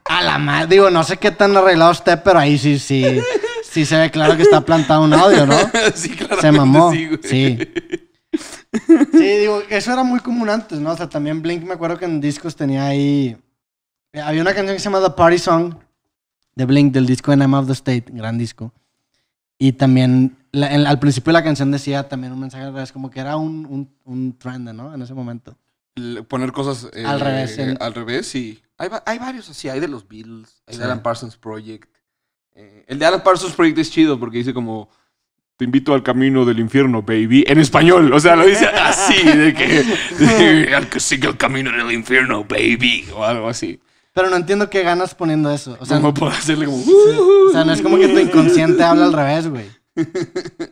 A la madre. Digo, no sé qué tan arreglado esté, pero ahí sí, sí. Sí se ve claro que está plantado un audio, ¿no? Sí, claro. Se mamó. sí. Sí, digo, eso era muy común antes, ¿no? O sea, también Blink me acuerdo que en discos tenía ahí eh, había una canción que se llama Party Song de Blink del disco out of the State, gran disco. Y también al principio de la canción decía también un mensaje al revés, como que era un, un, trend, ¿no? En ese momento. poner cosas eh, al revés. Eh, hay, varios así, hay de los Beatles, hay de Alan Parsons Project. el de Alan Parsons Project es chido porque dice como te invito al camino del infierno, baby, en español. O sea, lo dice así, de que, al que sigue el camino del infierno, baby, o algo así. Pero no entiendo qué ganas poniendo eso. O sea, puedo hacerle como... Uh, uh, uh". O sea, no es como que tu inconsciente habla al revés, güey.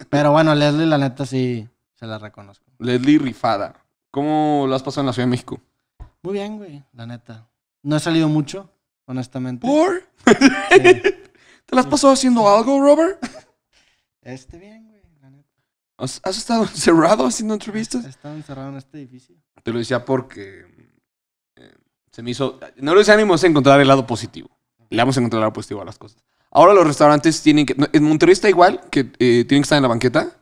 Pero bueno, Leslie, la neta, sí se la reconozco. Leslie Rifada. ¿Cómo lo has pasado en la Ciudad de México? Muy bien, güey, la neta. No he salido mucho, honestamente. ¿Por? ¿Te la has pasado haciendo algo, Robert? Este bien, güey, la neta. ¿Has, has estado encerrado haciendo entrevistas? He estado encerrado en este edificio. Te lo decía porque se me hizo. No les ánimos a encontrar el lado positivo. Le vamos a encontrar el lado positivo a las cosas. Ahora los restaurantes tienen que. En Monterrey está igual, que eh, tienen que estar en la banqueta.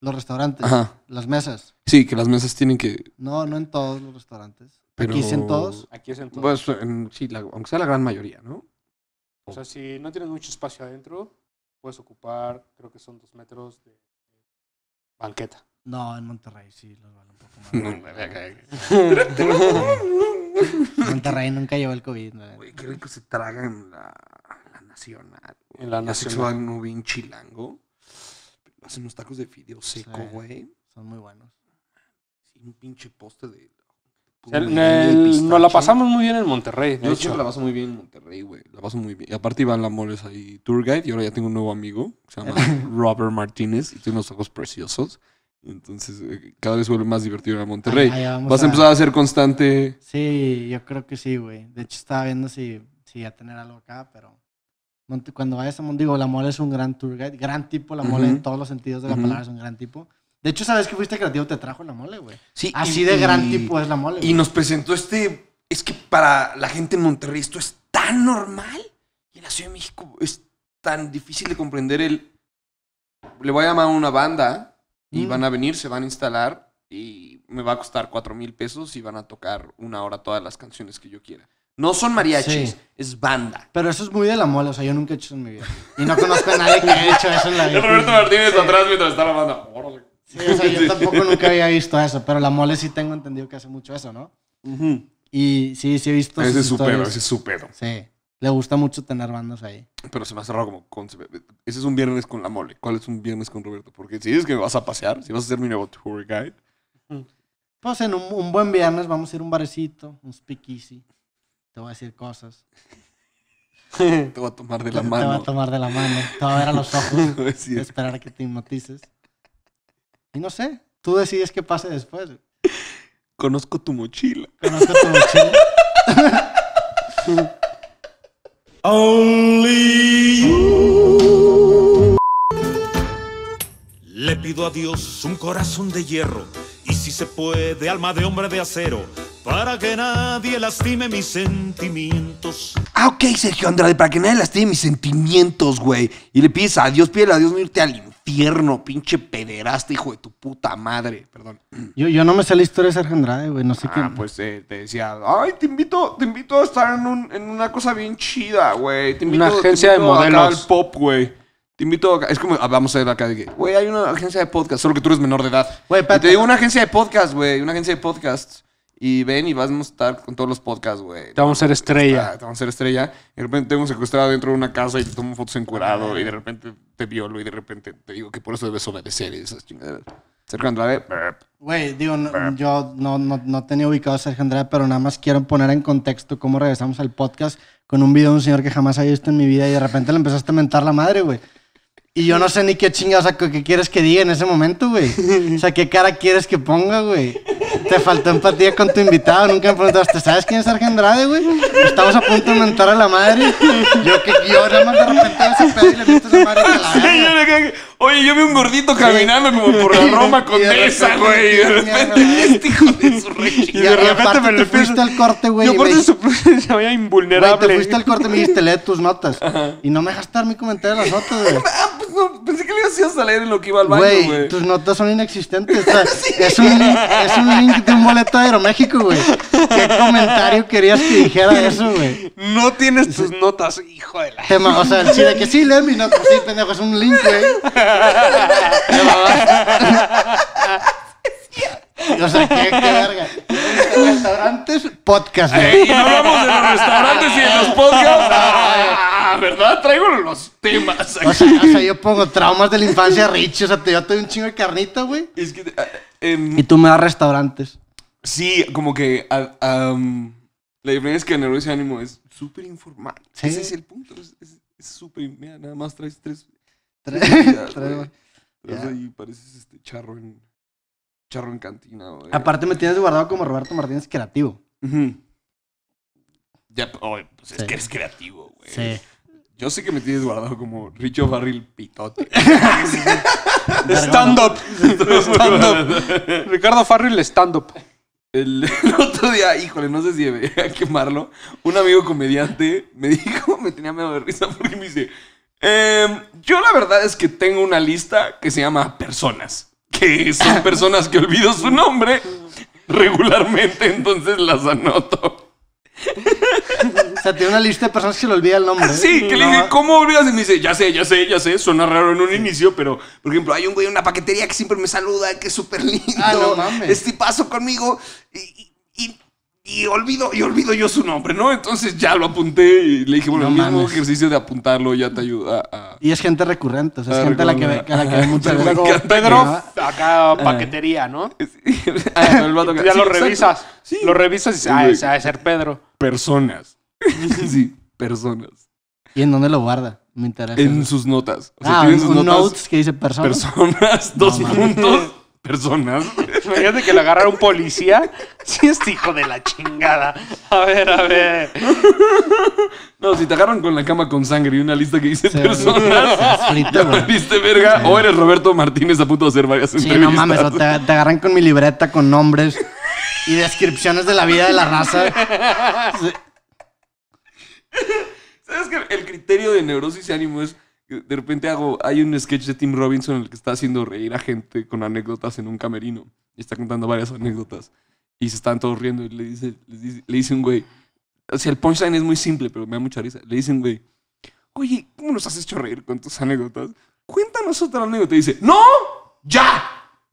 Los restaurantes. Ajá. Las mesas. Sí, que las mesas tienen que. No, no en todos los restaurantes. Aquí es en todos. Aquí es en todos. Pues, sí, aunque sea la gran mayoría, ¿no? O sea, si no tienes mucho espacio adentro, puedes ocupar, creo que son dos metros de banqueta. No, en Monterrey sí los vale un poco más. Monterrey nunca llevó el COVID, Güey, qué rico se tragan la, la nacional. En la nacional. no bien chilango. Hacen unos tacos de fideo seco, güey. Son muy buenos. un pinche poste de... nos la pasamos muy bien en Monterrey. De hecho, la paso muy bien en Monterrey, güey. La paso muy bien. Y aparte Iván moles ahí, tour guide. Y ahora ya tengo un nuevo amigo se llama Robert Martínez. Y tiene unos ojos preciosos. Entonces, eh, cada vez vuelve más divertido a Monterrey. Vas a, empezar a ser constante. Sí, yo creo que sí, güey. De hecho, estaba viendo si, si a tener algo acá, pero cuando vayas a Monterrey, digo, la mole es un gran tour guide, gran tipo, la mole en todos los sentidos de la palabra es un gran tipo. De hecho, sabes que fuiste creativo, te trajo la mole, güey. Sí. Así de gran tipo es la mole. Y nos presentó este. Es que para la gente en Monterrey esto es tan normal y en la Ciudad de México es tan difícil de comprender el. Le voy a llamar a una banda y mm. van a venir, se van a instalar y me va a costar cuatro mil pesos y van a tocar una hora todas las canciones que yo quiera. No son mariachis, es banda. Pero eso es muy de la mole, o sea, yo nunca he hecho eso en mi vida. Y no conozco a nadie que haya hecho eso en la vida. Roberto Martínez atrás mientras está la banda. Sí, o sea, yo tampoco nunca había visto eso, pero la mole sí tengo entendido que hace mucho eso, ¿no? Y sí, sí he visto. Ese es su pedo, ese es su pedo. Sí. Le gusta mucho tener bandas ahí. Pero se me ha cerrado como. Con, ese es un viernes con la mole. ¿Cuál es un viernes con Roberto? Porque si dices que me vas a pasear, si vas a ser mi nuevo tour guide. Pues en un, buen viernes vamos a ir a un barecito, un speakeasy. Te voy a decir cosas. te voy a tomar de la mano. Te voy a tomar de la mano. Te voy a ver a los ojos. esperar a que te hipnotices. Y no sé. Tú decides qué pase después. Conozco tu mochila. Conozco tu mochila. Le pido a Dios un corazón de hierro y si se puede alma de hombre de acero para que nadie lastime mis sentimientos. Ah, ok, Sergio Andrade, para que nadie lastime mis sentimientos, güey. Y le pides adiós, Dios, pídele a Dios no irte al infierno, pinche pederasta, hijo de tu puta madre. Perdón. Yo, yo no me sé la historia de Sergio Andrade, güey, no sé ah, qué. Ah, pues eh, te decía, ay, te invito, te invito a estar en, una cosa bien chida, güey. Te invito, una agencia te invito de modelos. al pop, güey. Te invito a... Es como ah, vamos a ir acá de güey, hay una agencia de podcast, solo que tú eres menor de edad. Güey, te digo una agencia de podcast, güey, una agencia de podcast. Y ven y vas a estar con todos los podcasts, güey. Te vamos a ser estrella. Ah, te vamos a ser estrella. Y de repente te hemos secuestrado dentro de una casa y te tomo fotos encurado. Y de repente te violo y de repente te digo que por eso debes obedecer y esas chingaderas. Sergio Andrade. Güey, digo, yo no, no, no, tenía ubicado a Sergio Andrade, pero nada más quiero poner en contexto cómo regresamos al podcast con un video de un señor que jamás había visto en mi vida y de repente le empezaste a mentar la madre, güey. Y yo no sé ni qué chingados, o sea, qué quieres que diga en ese momento, güey. O sea, qué cara quieres que ponga, güey. Te faltó empatía con tu invitado, nunca me preguntaste, ¿sabes quién es Argen güey? Estamos a punto de mentar a la madre. Yo que yo nada más de repente a ese pedo y le a esa madre la Oye, yo vi un gordito caminando como por la Roma con esa, güey. Y de repente, este hijo de su re Y de repente me lo fuiste al corte, güey. Yo por eso se veía invulnerable. Güey, te fuiste al corte y me dijiste, lee tus notas. Y no me dejaste dar mi comentario de las notas, güey ah, pues no, pensé que le ibas a salir en lo que iba al baño, güey. Tus notas son inexistentes. es, un link, es un de un boleto de Aeroméxico, güey. ¿Qué comentario querías que dijera eso, güey? No tienes tus notas, hijo de la. o sea, el sí, de que sí, lee mis notas. Sí, pendejo, es un link, güey. o sea, qué, qué verga. Restaurantes, podcast. güey. y no hablamos de los restaurantes y de los podcasts. Ah, ah, ¿Verdad? Traigo los temas. O sea, o sea, yo pongo traumas de la infancia Rich. O sea, te, yo doy un chingo de carnita, güey. Es que, ah, y tú me das restaurantes. Sí, como que. la diferencia es que Nervios y Ánimo es súper informal. Ese es el punto. Es súper. nada más traes tres. Tres. tres, tres, tres, tres, tres, charro cantina, Aparte me tienes guardado como Roberto Martínez creativo. Ya, pues es que eres creativo, güey. Sí. Yo sé que me tienes guardado como Richo Barril Pitote. stand up. stand up. Ricardo Farril stand up. El, otro día, híjole, no sé si debería quemarlo. Un amigo comediante me dijo, me tenía miedo de risa porque me dice: em, Yo la verdad es que tengo una lista que se llama personas que son personas que olvido su nombre regularmente, entonces las anoto. o sea, tiene una lista de personas que le olvida el nombre. Sí, que le dije, ¿cómo olvidas? Y me dice, ya sé, ya sé, ya sé. Suena raro en un inicio, pero, por ejemplo, hay un güey en una paquetería que siempre me saluda, que es súper lindo. Ah, no mames. Este paso conmigo. Y, y olvido, y olvido yo su nombre, ¿no? Entonces ya lo apunté y le dije, bueno, el mismo ejercicio de apuntarlo ya te ayuda a... Y es gente recurrente, o sea, es gente a la que, ve, la que muchas Pedro, ah. acá ah. paquetería, ¿no? Ah, ya lo revisas. Sí. Lo revisas y dices, ah, ese ser Pedro. Personas. sí, personas. ¿Y en dónde lo guarda? Me interesa. En sus notas. O sea, ah, sus notes que dice personas. Personas, dos puntos personas. Imagínate que le agarrara un policía. Sí, es este hijo de la chingada. A ver, a ver. No, si te agarran con la cama con sangre y una lista que dice personas, verga. O eres Roberto Martínez a punto de hacer varias entrevistas. Sí, no mames, o te, te agarran con mi libreta con nombres y descripciones de la vida de la raza. ¿Sabes que el criterio de neurosis y ánimo es de repente hago, hay un sketch de Tim Robinson en el que está haciendo reír a gente con anécdotas en un camerino. Y está contando varias anécdotas. Y se están todos riendo. Y le dice, le dice, un güey. O sea, el punchline es muy simple, pero me da mucha risa. Le dice un güey, oye, ¿cómo nos has hecho reír con tus anécdotas? Cuéntanos otra anécdota. Y dice, ¡No! ¡Ya!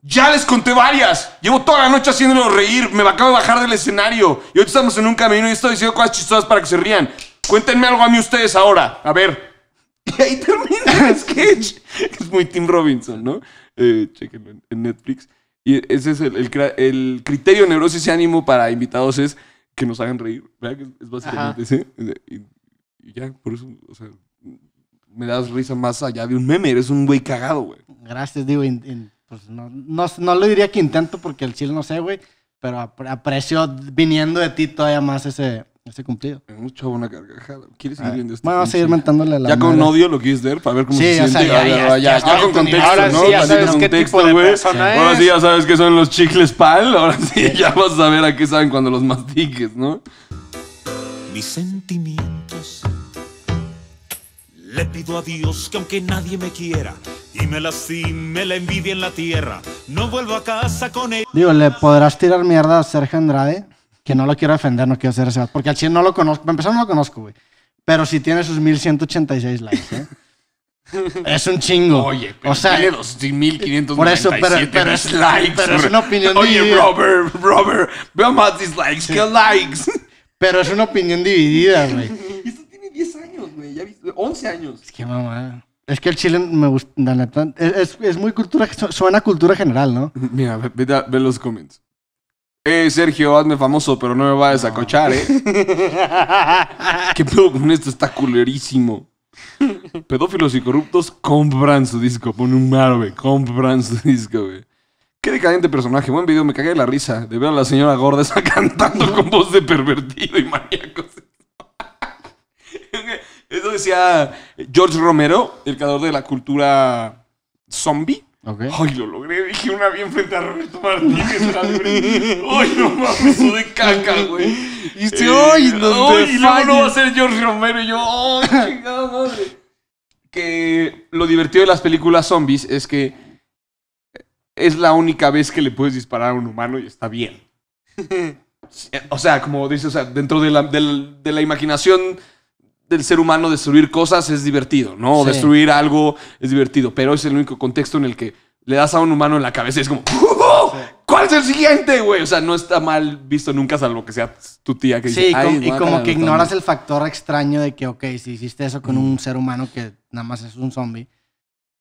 Ya les conté varias. Llevo toda la noche haciéndolos reír. Me acabo de bajar del escenario. Y hoy estamos en un camerino y estoy diciendo cosas chistosas para que se rían. Cuéntenme algo a mí ustedes ahora. A ver. Y ahí termina el ah, sketch. Es muy Tim Robinson, ¿no? Eh, chequenlo en, Netflix. Y ese es el, el, de criterio neurosis y ánimo para invitados es que nos hagan reír. ¿verdad? Es básicamente ese. Y, ya, por eso, o sea, me das risa más allá de un meme. Eres un güey cagado, güey. Gracias, digo, pues, no, no, lo diría que intento porque el chile no sé, güey. Pero aprecio viniendo de ti todavía más ese, ya se cumplió. Mucho una carcajada. ¿Quieres seguir viendo esto? Bueno, vamos a seguir mentándole la Ya con odio lo quieres ver para ver cómo sí, se siente. Sea, ya, ya, ya, ya, con contexto, ahora ¿no? Sí, ya sabes qué tipo de persona es. Ahora sí ya sabes qué son los chicles pal. Ahora sí, ya vas a ver a qué saben cuando los mastiques, ¿no? Mis sentimientos le pido a Dios que aunque nadie me quiera y me lastime la envidia en la tierra, no vuelvo a casa con él. Digo, le podrás tirar mierda a Sergio Andrade, que no lo quiero defender, no quiero hacer ese porque al chile no lo conozco, para empezar no lo conozco, güey. Pero sí tiene sus 1186 likes, ¿eh? Es un chingo. Oye, pero o sea, tiene likes. por eso, pero, pero es likes. Pero es una opinión Oye, Robert, Robert, veo más dislikes que likes. Pero es una opinión dividida, güey. Esto tiene 10 años, güey. Ya 11 años. Es que mamá. Es que el chile me gusta. Es, es, muy cultura. Suena cultura general, ¿no? Mira, ve, ve, ve los comments. Eh, Sergio, hazme famoso, pero no me vayas a cochar, ¿eh? ¿Qué pedo con esto? Está culerísimo. Pedófilos y corruptos compran su disco. Pone un mar, güey. Compran su disco, güey. Qué decadente personaje. Buen video, me cagué de la risa. De ver a la señora gorda cantando con voz de pervertido y maníaco. Eso decía George Romero, el creador de la cultura zombie. Okay. Ay, lo logré. Dije una bien frente a Roberto Martínez. Ay, no mames, eso de caca, güey. Y dice, eh, ¡ay, no lo no va a ser George Romero. Y yo, ¡ay, chingada madre. Que lo divertido de las películas zombies es que es la única vez que le puedes disparar a un humano y está bien. o sea, como dices, o sea, dentro de la, de la, de la imaginación el ser humano destruir cosas es divertido, ¿no? Destruir algo es divertido, pero es el único contexto en el que le das a un humano en la cabeza y es como, ¡Oh! ¿cuál es el siguiente, güey? O sea, no está mal visto nunca, salvo que sea tu tía que Sí, y como que ignoras el factor extraño de que, ok, si hiciste eso con un mm. ser humano que nada más es un zombie,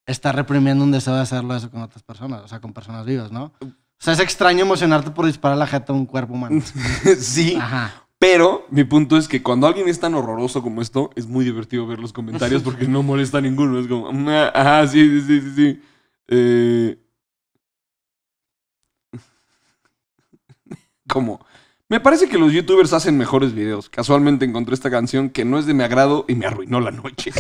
Está reprimiendo un deseo de hacerlo eso con otras personas, o sea, con personas vivas, ¿no? O sea, es extraño emocionarte por disparar la jeta a un cuerpo humano. sí. Ajá. Pero mi punto es que cuando alguien es tan horroroso como esto, es muy divertido ver los comentarios porque no molesta a ninguno. Es como, mm, ah, ah, sí, sí, sí, sí. Eh... como, me parece que los youtubers hacen mejores videos. Casualmente encontré esta canción que no es de mi agrado y me arruinó la noche.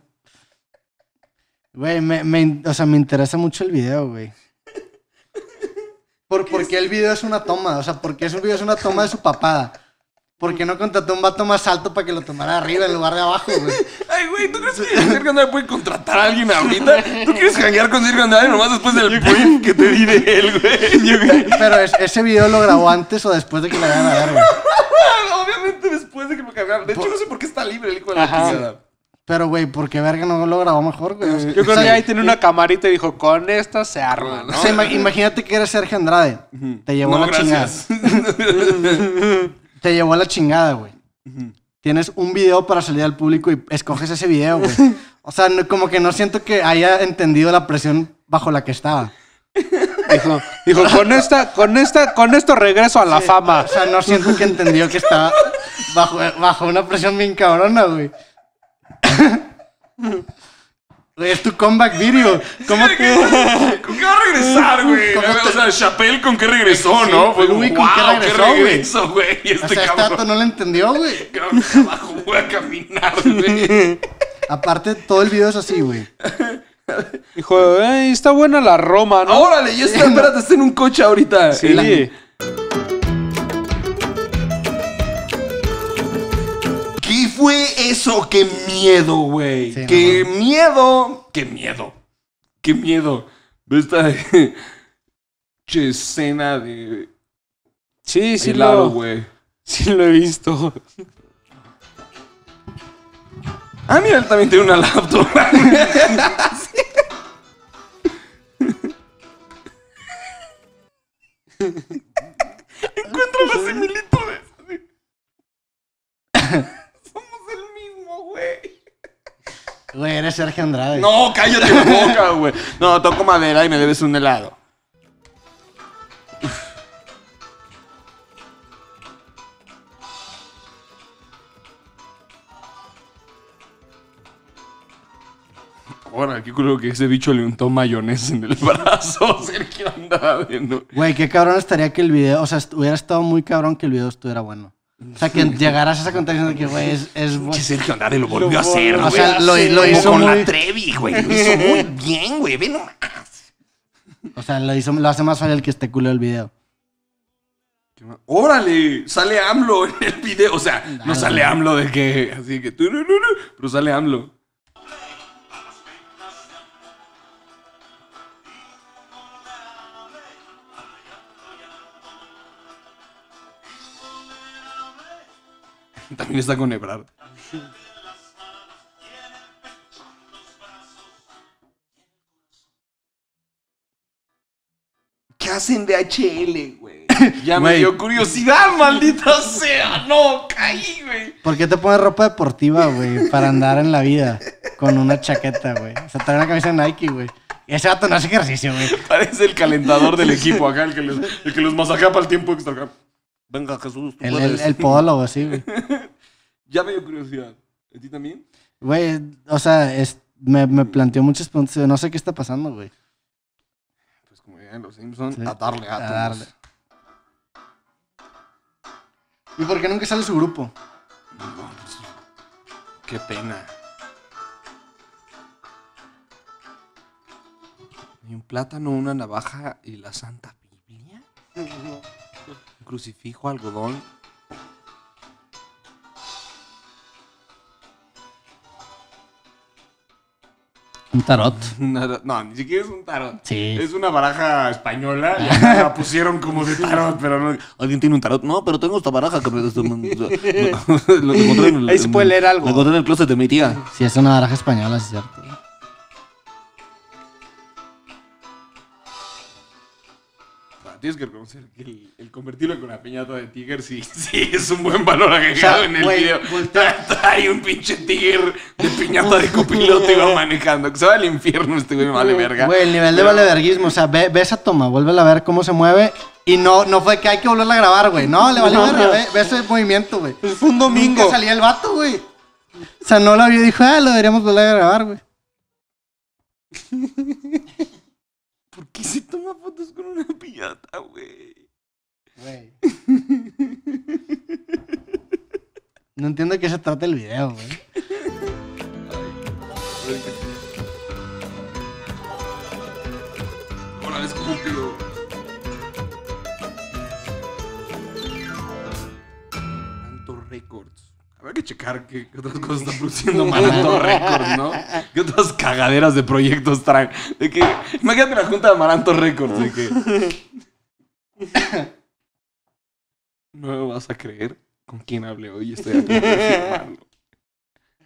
Güey, me, me, o sea, me interesa mucho el video, güey. Por, porque el video es una toma, o sea, porque es un video es una toma de su papada. Porque no contrató un vato más alto para que lo tomara arriba en lugar de abajo, güey. Ay, güey, ¿tú crees que no Andrade puede contratar a alguien ahorita? ¿Tú quieres janguear con Sir Andrade nomás después del brief que te di de él, güey? Pero ese video lo grabó antes o después de que le hagan a dar, güey. Obviamente después de que me cambiaron De hecho, no sé por qué está libre el hijo de la pero, güey, ¿por qué verga no lo grabó mejor, güey? Yo creo que ahí tiene una camarita y dijo, con esta se arma, ¿no? O sea, imagínate que eres Sergio Andrade. Te llevó a la chingada. Te llevó a la chingada, güey. Tienes un video para salir al público y escoges ese video, güey. O sea, como que no siento que haya entendido la presión bajo la que estaba. Dijo, dijo con esta, con esta, con esto regreso a la fama. O sea, no siento que entendió que estaba bajo, bajo una presión bien cabrona, güey es tu comeback video. ¿Cómo que ¿Con qué va a regresar, güey? O sea, chapéu, con qué regresó, ¿no? Fue Louis, qué regresó, güey. Este o este, este no lo entendió, güey. Cabrón, abajo a caminar, güey. Aparte, todo el video es así, güey. Hijo, eh, está buena la Roma, ¿no? ¡Órale! Yo estoy, espérate, estoy en un coche ahorita. Sí. fue eso? ¡Qué miedo, güey! ¡Qué miedo! ¡Qué miedo! ¡Qué miedo! Esta escena de. Sí, sí, lo. güey. Sí, lo he visto. Ah, mira, él también tiene una laptop. Encuentro la similitud. güey. eres Sergio Andrade. No, cállate la boca, güey. No, toco madera y me debes un helado. Ahora, aquí creo que ese bicho le untó mayones en el brazo, Sergio Andrade, qué cabrón estaría que el video, o sea, hubiera estado muy cabrón que el video estuviera bueno. O sea, que llegarás a esa contradicción de que, güey, es, es bueno. Sergio Andrade lo volvió a hacer, güey. O sea, lo, hizo con la Trevi, güey. Lo hizo muy bien, güey. nomás. O sea, lo, hizo, lo hace más fácil que este culo el video. ¡Órale! Sale AMLO en el video. O sea, no sale AMLO de que. Así que. Pero sale AMLO. está con Ebrard. ¿Qué hacen de HL, güey? Ya me dio curiosidad, maldita sea. No, caí, güey. ¿Por qué te pones ropa deportiva, güey? Para andar en la vida. Con una chaqueta, güey. O sea, trae una camisa Nike, güey. ese vato no hace ejercicio, güey. Parece el calentador del equipo acá, el que, les- el que los masajea para el tiempo extra. Venga, Jesús, El, podólogo, sí, güey. ya me dio curiosidad. ¿A ti también? Güey, o sea, es, me, me planteó muchas preguntas. No sé qué está pasando, güey. Pues como dirían los Simpsons, a atarle a darle. ¿Y por qué nunca sale su grupo? No, qué pena. ¿Ni un plátano, una navaja y la Santa Biblia. Un crucifijo, algodón, Un tarot. No, ni siquiera es un tarot. Sí. Es una baraja española. la pusieron como de tarot, pero no. ¿Alguien tiene un tarot? No, pero tengo esta baraja que me. lo encontré en el, Ahí se puede leer algo. Lo encontré en el closet de mi tía. Sí, es una baraja española, es cierto. tienes que reconocer que el, convertirlo con la piñata de tigre sí, es un buen valor agregado en el video. Hay pues, un pinche tigre de piñata de copiloto iba manejando. Que se va al infierno este güey, vale verga. Güey, el nivel de vale O sea, ve, ve, esa toma, vuelve a ver cómo se mueve. Y no, no fue que hay que volverla a grabar, güey. No, le vale a verga. Ve, ese movimiento, güey. Pues fue un domingo. salía el vato, güey. O sea, no la vio y dijo, ah, lo deberíamos volver a grabar, güey que se toma fotos con una piñata, güey. Güey. No entiendo que qué se trata el video, güey. Hola, estúpido. Tanto récord. Hay que checar que otras cosas están produciendo Maranto Records, ¿no? ¿Qué otras cagaderas de proyectos traen? imagínate la junta de Maranto Records, de que... No me vas a creer con quién hablé hoy. Estoy aquí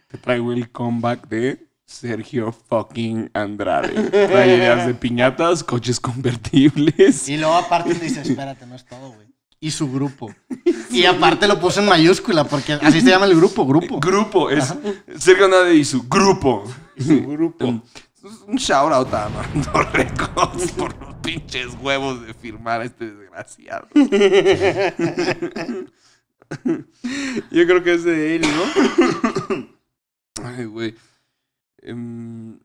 Te traigo el comeback de Sergio fucking Andrade. Trae ideas de piñatas, coches convertibles. Y luego aparte dice, espérate, no es todo, güey y su grupo. Y aparte lo puse en mayúscula porque así se llama el grupo, grupo. Grupo, es Sergio de y su grupo. su grupo. Mm. Un shout out a Armando por los pinches huevos de firmar a este desgraciado. Yo creo que es de él, ¿no? Ay, güey. Em,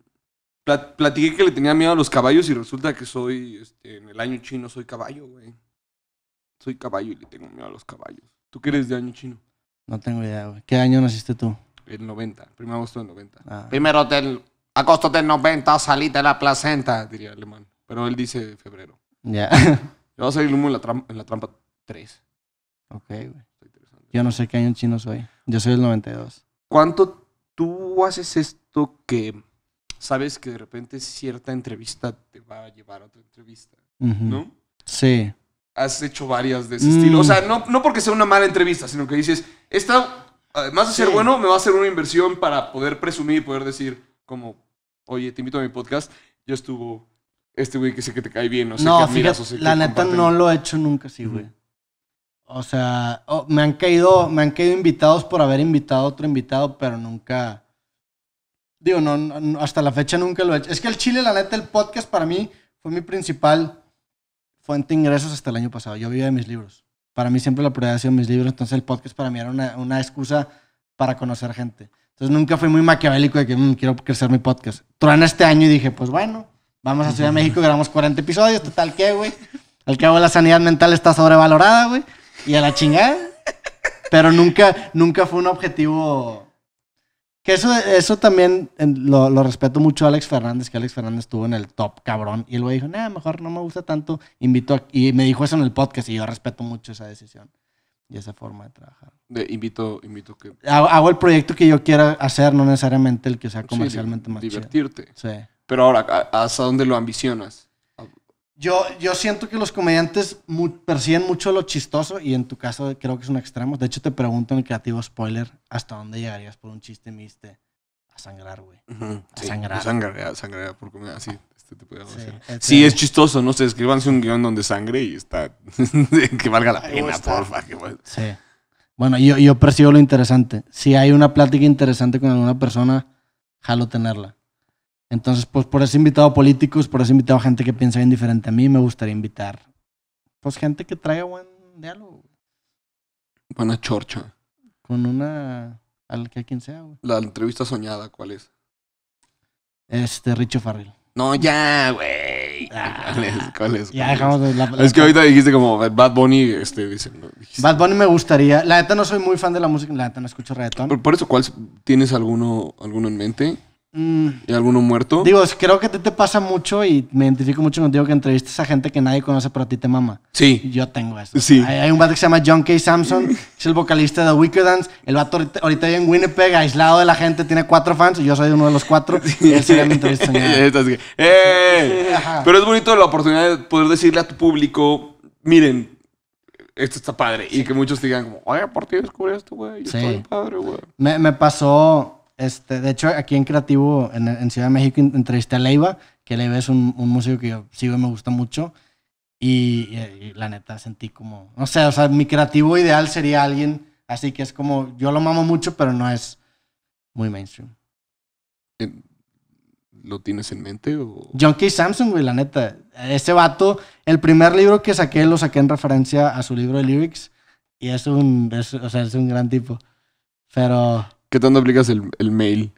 platiqué que le tenía miedo a los caballos y resulta que soy, este, en el año chino soy caballo, güey soy caballo y le tengo miedo a los caballos. ¿Tú qué eres de año chino? No tengo idea, güey. ¿Qué año naciste tú? El 90, Primero agosto del 90. Ah. Primero del agosto del 90 salí de la placenta, diría alemán. Pero él dice febrero. Ya. Yo voy a salir humo en la, trampa, en la trampa 3. Ok, güey. Yo no sé qué año chino soy. Yo soy del 92. ¿Cuánto tú haces esto que sabes que de repente cierta entrevista te va a llevar a otra entrevista? ¿No? Sí has hecho varias de ese estilo. O sea, no, no porque sea una mala entrevista, sino que dices, esta, además de ser bueno, me va a ser una inversión para poder presumir y poder decir, como, oye, te invito a mi podcast, yo estuvo este güey que sé que te cae bien, no sé o sea. La neta no lo he hecho nunca sí güey. O sea, me han caído, me han caído invitados por haber invitado a otro invitado, pero nunca. Digo, no, hasta la fecha nunca lo he hecho. Es que el Chile, la neta, el podcast para mí fue mi principal fuente de ingresos hasta el año pasado. Yo vivía de mis libros. Para mí siempre la prioridad ha sido mis libros, entonces el podcast para mí era una, una excusa para conocer gente. Entonces nunca fui muy maquiavélico de que mm, quiero crecer mi podcast. en este año y dije, pues bueno, vamos a Ciudad de México, grabamos 40 episodios, total qué, güey. Al cabo la sanidad mental está sobrevalorada, güey. Y a la chingada. Pero nunca, nunca fue un objetivo que eso, también lo, respeto mucho a Alex Fernández, que Alex Fernández estuvo en el top cabrón. Y luego dijo, nada mejor no me gusta tanto. invito a, y me dijo eso en el podcast y yo respeto mucho esa decisión y esa forma de trabajar. invito, invito que... Hago, el proyecto que yo quiera hacer, no necesariamente el que sea comercialmente más más divertirte. Sí. Pero ahora, ¿hasta dónde lo ambicionas? Yo, yo siento que los comediantes perciben persiguen mucho lo chistoso y en tu caso creo que es un extremo. De hecho, te pregunto en el creativo spoiler hasta dónde llegarías por un chiste miste a sangrar, güey. A sangrar. A sangrar. Sangraría, sangraría por comer. Así. Este tipo de sí, sí, es chistoso, no sé, escribanse un guión donde sangre y está. que valga la pena, porfa. Sí. Bueno, yo, yo percibo lo interesante. Si hay una plática interesante con alguna persona, jalo tenerla. Entonces, pues por eso he invitado políticos, por eso he invitado gente que piensa bien diferente a mí. Me gustaría invitar, pues gente que traiga buen diálogo. Buena chorcha. Con una, al que quien sea, güey. La entrevista soñada, ¿cuál es? Este, Richo Farrell. No, ya, güey. Ah. ¿Cuál es? ¿Cuál es? Ya dejamos de la, Es que ahorita dijiste como Bad Bunny, este, dicen, Bad Bunny me gustaría. La neta no soy muy fan de la música, la neta no escucho reggaetón. por eso, ¿cuál tienes alguno, alguno en mente? ¿Y alguno muerto? Digo, creo que a ti te pasa mucho y me identifico mucho contigo que entrevistas a gente que nadie conoce, pero a ti te mama. Sí. Yo tengo eso. Sí. Hay, un vato que se llama John K. Samson, es el vocalista de The Wicked Dance. El vato ahorita, en Winnipeg, aislado de la gente, tiene cuatro fans y yo soy uno de los cuatro. Y él mi entrevista. ¡eh! Pero es bonito la oportunidad de poder decirle a tu público, miren, esto está padre. Y que muchos digan oye, ¿por qué descubrí esto, güey? Yo sí. estoy padre, güey. Me, me, pasó este, de hecho, aquí en Creativo, en, en Ciudad de México, entrevisté a Leiva, que Leiva es un, músico que yo sigo y me gusta mucho. Y, la neta sentí como, no sé, o sea, mi creativo ideal sería alguien así que es como, yo lo mamo mucho, pero no es muy mainstream. Eh, ¿Lo tienes en mente? O... John Samson, güey, la neta. Ese vato, el primer libro que saqué lo saqué en referencia a su libro de lyrics. Y es un, o sea, es un gran tipo. Pero. ¿Qué tanto aplicas el, mail?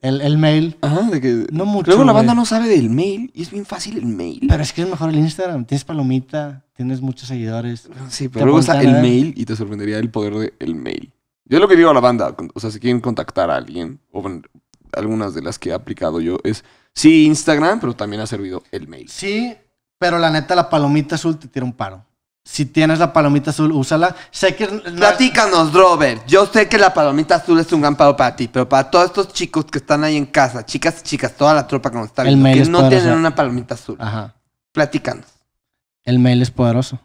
El, mail. Ajá, No mucho. Luego la banda no sabe del mail y es bien fácil el mail. Pero es que es mejor el Instagram. Tienes palomita, tienes muchos seguidores. Ah, sí, pero luego está el ¿eh? mail y te sorprendería el poder del mail. Yo lo que digo a la banda, o sea, si quieren contactar a alguien, o algunas de las que he aplicado yo, es sí Instagram, pero también ha servido el mail. Sí, pero la neta, la palomita azul te tira un paro si tienes la palomita azul, úsala. Sé que. Platícanos, Robert. Yo sé que la palomita azul es un gran palo para ti, pero para todos estos chicos que están ahí en casa, chicas y chicas, toda la tropa que nos está viendo, que no tienen una palomita azul. Ajá. Platícanos. El mail es poderoso.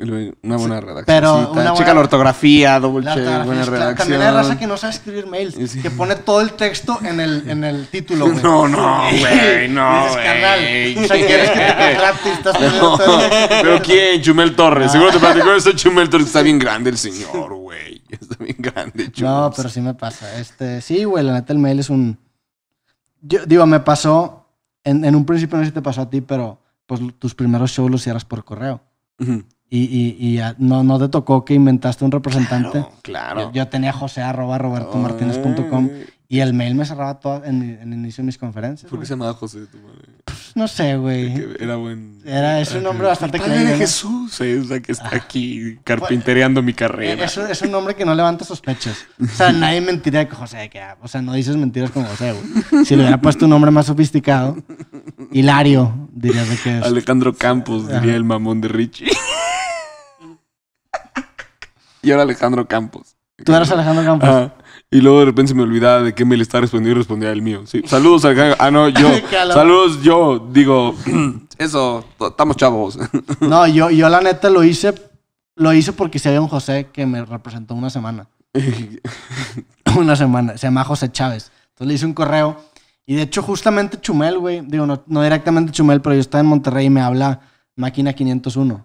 Una buena redacción. Pero una Checa la ortografía, doble check, buena redacción. también hay raza que no sabe escribir mails, que pone todo el texto en el, en el título, No, no, güey, no, güey. O quieres que te estás no, Pero ¿quién? Chumel Torres. Seguro te ah. platicó eso, Chumel Torres. Está bien grande el señor, güey. Está bien grande, Chumel. No, pero sí me pasa. Este, sí, güey, la neta, el mail es un... Yo, digo, me pasó... En, un principio no sé si te pasó a ti, pero pues tus primeros shows los cierras por correo. Y, no, no te tocó que inventaste un representante. Claro. Yo, tenía José arroba y el mail me cerraba todo en, el inicio de mis conferencias. ¿Por qué se llamaba José pues, no sé, güey. Era buen. Era, es un nombre bastante creíble, de Jesús, es eh, la que está ah. aquí pues, carpintereando mi carrera. Eh, es, un nombre que no levanta sospechas. O sea, nadie mentiría que José, que, ah, o sea, no dices mentiras como José, güey. Si le hubiera puesto un nombre más sofisticado, Hilario, diría de que es. Alejandro Campos, diría el mamón de Richie y ahora Alejandro Campos. Tú eras Alejandro Campos. Y luego de repente se me olvidaba de qué le estaba respondiendo y respondía el mío. Sí. Saludos, Alejandro. Ah, no, yo. Saludos, yo. Digo, eso, estamos chavos. no, yo, yo la neta lo hice, lo hice porque se había un José que me representó una semana. una semana. Se llama José Chávez. Entonces le hice un correo. Y de hecho, justamente Chumel, güey. Digo, no, no directamente Chumel, pero yo estaba en Monterrey y me habla Máquina 501,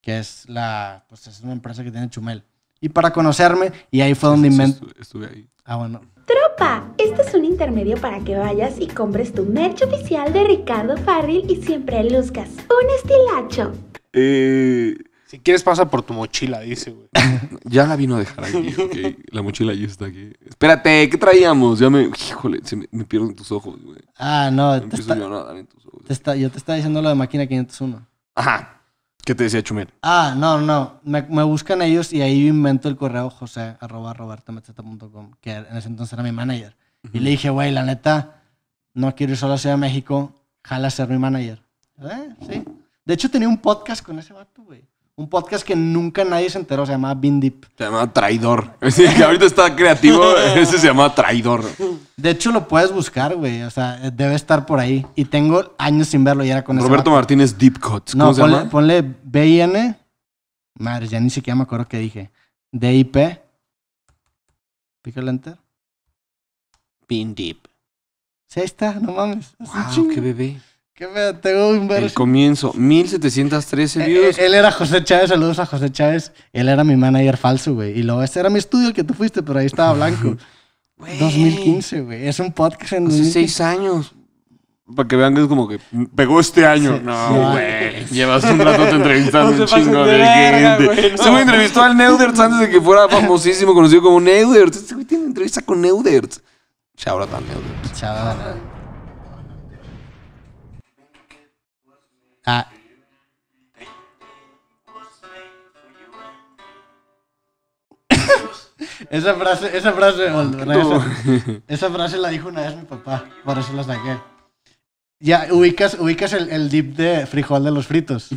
que es la. Pues es una empresa que tiene Chumel y para conocerme y ahí fue donde sí, Estuve, ahí. Ah, bueno. Tropa, este es un intermedio para que vayas y compres tu merch oficial de Ricardo Farril y siempre luzcas. Un estilacho. Eh, si quieres pasa por tu mochila, dice, güey. ya la vino a dejar aquí, ok. La mochila ya está aquí. Espérate, ¿qué traíamos? Ya me... Híjole, se me, pierden tus ojos, güey. Ah, no. Me te empiezo a llorar en tus ojos. Te está, yo te estaba diciendo lo de máquina 501. Ajá. ¿Qué te decía Chumel? Ah, no, no. Me, buscan ellos y ahí invento el correo josé arroba robertomacheta.com, que en ese entonces era mi manager. Y le dije, güey, la neta, no quiero ir solo a Ciudad de México, jala ser mi manager. Eh, sí. De hecho, tenía un podcast con ese vato, güey. Un podcast que nunca nadie se enteró, se llamaba Bin Deep. Se llamaba Traidor. Sí, que ahorita está creativo, ese se llama Traidor. De hecho, lo puedes buscar, güey. O sea, debe estar por ahí. Y tengo años sin verlo y era con Roberto Martínez Deep Cuts. ¿Cómo no, se ponle, B-I-N... Madre, ya ni siquiera me acuerdo qué dije. DIP. Pícale enter. Bin Deep. Sí, ahí está, no mames. qué bebé. ¿Qué me tengo un verso? El comienzo, 1713 eh, views. Eh, él, era José Chávez, saludos a José Chávez. Él era mi manager falso, güey. Y luego, este era mi estudio que tú fuiste, pero ahí estaba blanco. 2015, güey. Es un podcast en. Hace seis años. Para que vean que es como que pegó este año. no, güey. Llevas un rato entrevistando un chingo de, gente. Se este me entrevistó al Neudertz antes de que fuera famosísimo, conocido como Neuderts. Este güey tiene entrevista con Neuderts. Chao, tan Neudert. Chao, Ah. esa frase, esa frase, ah, esa, frase la dijo una vez mi papá, por eso la saqué. Ya, ubicas, ubicas el, dip de frijol de los fritos.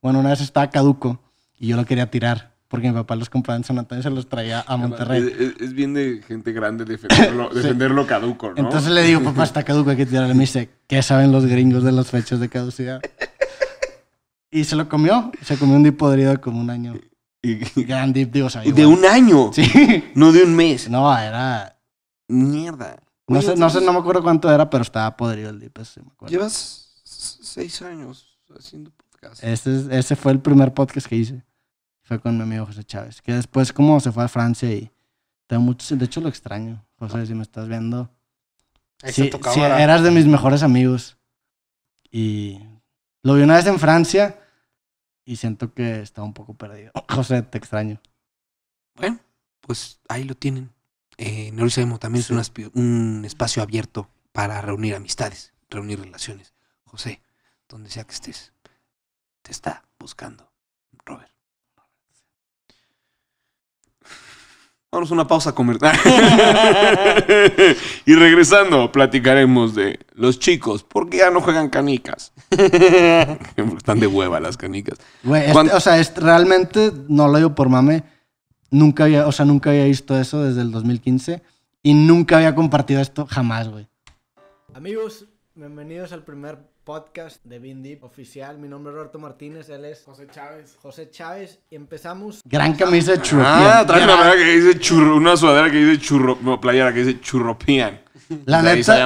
Bueno, una vez estaba caduco y yo lo quería tirar porque mi papá los compraba en San Antonio y se los traía a Monterrey. Es, bien de gente grande defenderlo, defenderlo caduco, Entonces le digo, papá, está caduco, hay que tirarle. Me dice, ¿qué saben los gringos de las fechas de caducidad? Y se lo comió. Se comió un dip podrido como un año. Gran dip, digo, sabía. ¿De un año? Sí. No de un mes. No, era. Mierda. No sé, no sé, no me acuerdo cuánto era, pero estaba podrido el dip. me acuerdo. Llevas seis años haciendo podcast. ese fue el primer podcast que hice. Fue con mi amigo José Chávez. Que después, como se fue a Francia y. Tengo mucho, de hecho, lo extraño. José, si me estás viendo. Sí, sí, eras de mis mejores amigos. Y lo vi una vez en Francia y siento que estaba un poco perdido. José, te extraño. Bueno, pues ahí lo tienen. Eh, también es un, un espacio abierto para reunir amistades, reunir relaciones. José, donde sea que estés, te está buscando Robert. Vamos a una pausa comercial. y regresando, platicaremos de los chicos. ¿Por qué ya no juegan canicas? Están de hueva las canicas. Este, o sea, este, realmente, no lo digo por mame, nunca había, o sea, nunca había visto eso desde el 2015 y nunca había compartido esto jamás, güey. Amigos, bienvenidos al primer podcast de Bindip, oficial. Mi nombre es Roberto Martínez, él es José Chávez. José Chávez y empezamos. Gran camisa churro. Ah, trae una que dice churro, una sudadera que dice churro, no, playera que dice churropian. La pues neta,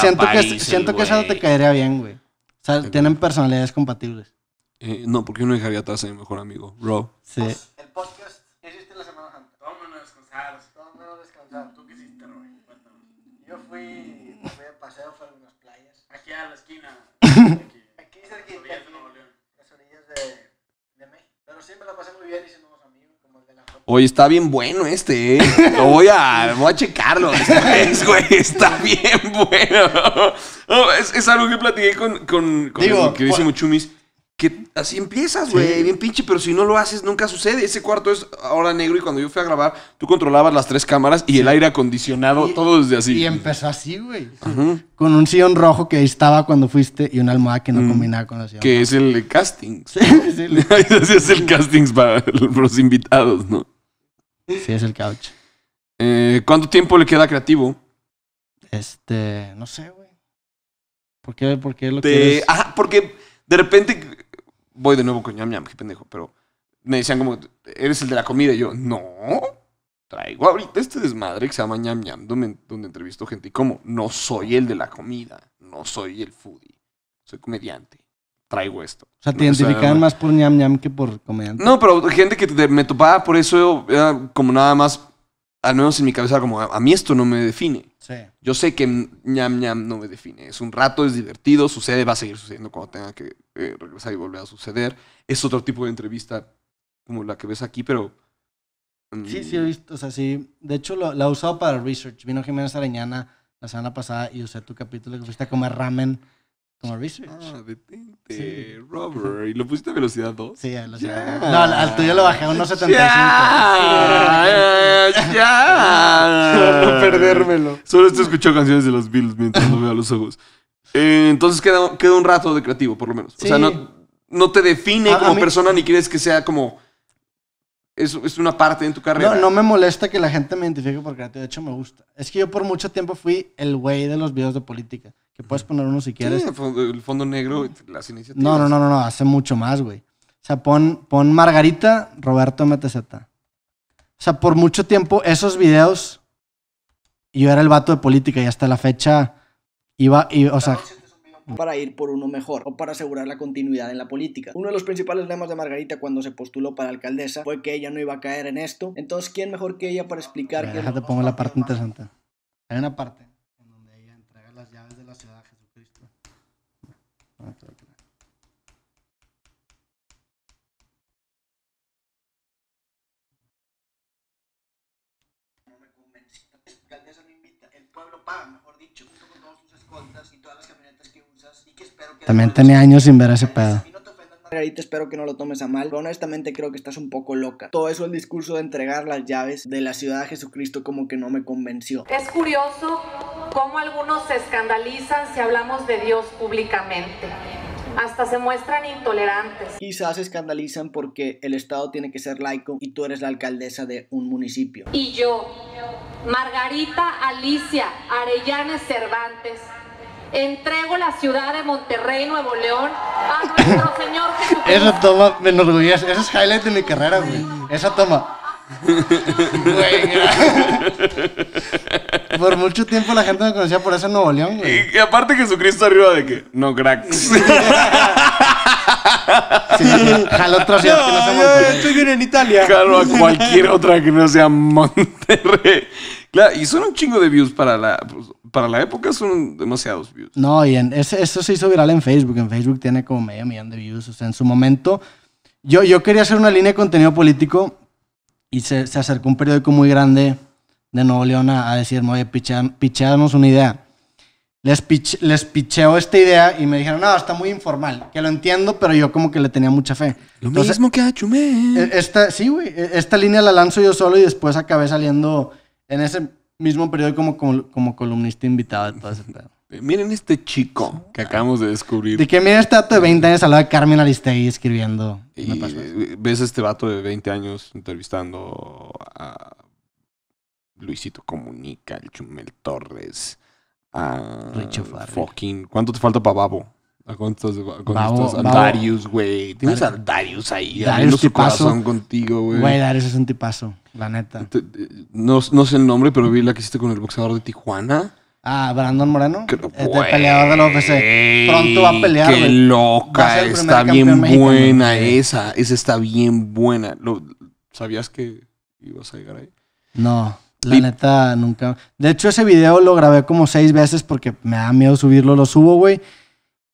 siento, que, siento no que eso te caería bien, güey. O sea, eh, tienen personalidades compatibles. Eh, no, porque no dejaría atrás a mi mejor amigo, bro. Sí. Pues, el podcast hiciste la semana santa. Vámonos a descansar, vámonos a descansar. ¿Tú qué hiciste, Roy? Yo fui, de paseo, fui a unas playas. Aquí a la esquina, Aquí cerquita, las orillas de, de México. Pero siempre la pasé muy bien y siendo unos amigos, como el de la foto. Oye, está bien bueno este, ¿eh? Lo voy a, voy a checarlo Es, güey. Está bien bueno. es, es, algo que platiqué con, con, con Digo, el queridísimo Chumis. Que así empiezas, güey, bien pinche, pero si no lo haces, nunca sucede. Ese cuarto es ahora negro y cuando yo fui a grabar, tú controlabas las tres cámaras y el aire acondicionado, todo desde así. Y empezó así, güey. Con un sillón rojo que estaba cuando fuiste y una almohada que no mm. combinaba con la sillón. Que es el casting. sí, es el, es el casting para los invitados, ¿no? Sí, es el couch. Eh, ¿Cuánto tiempo le queda creativo? Este, no sé, güey. ¿Por qué, lo que... Ah, porque de repente voy de nuevo con ñam ñam, qué pendejo, pero me decían como, ¿eres el de la comida? Y yo, no, traigo ahorita este desmadre que se llama ñam ñam, donde, entrevistó gente y como, no soy el de la comida, no soy el foodie, soy comediante traigo esto. O sea, te identificaban más por ñam ñam que por comediante. No, pero gente que me topaba por eso era como nada más, al menos en mi cabeza, como a, mí esto no me define. Yo sé que ñam ñam no me define. Es un rato, es divertido, sucede, va a seguir sucediendo cuando tenga que eh, regresar y volver a suceder. Es otro tipo de entrevista como la que ves aquí, pero... Mm, sí, sí, he visto, o sea, sí. De hecho, la he usado para research. Vino Jiménez Areñana la semana pasada y usé tu capítulo que fuiste a comer ramen como research. Ah, detente, Robert. ¿Y lo pusiste a velocidad 2? Sí, a velocidad 2. No, al tuyo lo bajé a 1.75. Ya, ¡Ya! no perdérmelo. Solo estoy escuchando canciones de los Bills mientras no veo a los ojos. Eh, entonces queda, queda un rato de creativo, por lo menos. O sea, no, no te define como persona ni quieres que sea como... Es, es, una parte en tu carrera. No, no me molesta que la gente me identifique por creativo. De hecho, me gusta. Es que yo por mucho tiempo fui el güey de los videos de política que puedes poner uno si quieres. el fondo, negro, las iniciativas. No, no, no, no, no, hace mucho más, güey. O sea, pon, pon Margarita Roberto MTZ. O sea, por mucho tiempo esos videos, yo era el vato de política y hasta la fecha iba, o sea para ir por uno mejor o para asegurar la continuidad en la política. Uno de los principales lemas de Margarita cuando se postuló para alcaldesa fue que ella no iba a caer en esto. Entonces, ¿quién mejor que ella para explicar que... Déjate pongo la parte interesante. Hay una parte. También tenía años sin ver ese pedo. ahorita espero que no lo tomes a mal. honestamente creo que estás un poco loca. Todo eso, el discurso de entregar las llaves de la ciudad a Jesucristo, como que no me convenció. Es curioso cómo algunos se escandalizan si hablamos de Dios públicamente hasta se muestran intolerantes. Quizás se escandalizan porque el Estado tiene que ser laico y tú eres la alcaldesa de un municipio. Y yo, Margarita Alicia Arellana Cervantes, entrego la ciudad de Monterrey, Nuevo León, a nuestro Señor Esa toma me enorgullece, Esa es highlight de mi carrera, güey. Esa toma. por mucho tiempo la gente me conocía por ese en Nuevo León, Y, aparte Jesucristo arriba de que, no, cracks. Jalo a cualquier otra que no sea Monterrey. Claro, y son un chingo de views para la, pues, para la época, son demasiados views. No, y eso se hizo viral en Facebook. En Facebook tiene como medio millón de views. O sea, en su momento, yo, yo quería hacer una línea de contenido político, y se, acercó un periódico muy grande de Nuevo León a, decir, decirme, oye, pichéanos una idea. Les, les picheo esta idea y me dijeron, no, está muy informal, que lo entiendo, pero yo como que le tenía mucha fe. Lo mismo que a ah, Chumel. Esta, sí, güey, e, esta línea la lanzo yo solo y después acabé saliendo en ese mismo periódico como, como, como columnista invitado de todo ese eh, miren este chico que acabamos de descubrir. De que mira este dato de 20 eh. años al lado de Carmen Aristegui escribiendo. Eh, ves a este vato de 20 años entrevistando a Luisito Comunica, el Chumel Torres, a Fucking. ¿Cuánto te falta para Babo? ¿A cuánto Darius, güey. Tienes a Darius ahí. Darius su corazón contigo, güey. Güey, Darius es un tipazo, la neta. no sé el nombre, pero vi la que hiciste con el boxeador de Tijuana. Ah, Brandon Moreno. este de peleador UFC. Pronto va a pelear. Qué loca. Está bien buena esa. Esa está bien buena. Lo, ¿Sabías que ibas a llegar ahí? No. La neta, nunca. De hecho, ese video lo grabé como seis veces porque me da miedo subirlo. Lo subo, güey.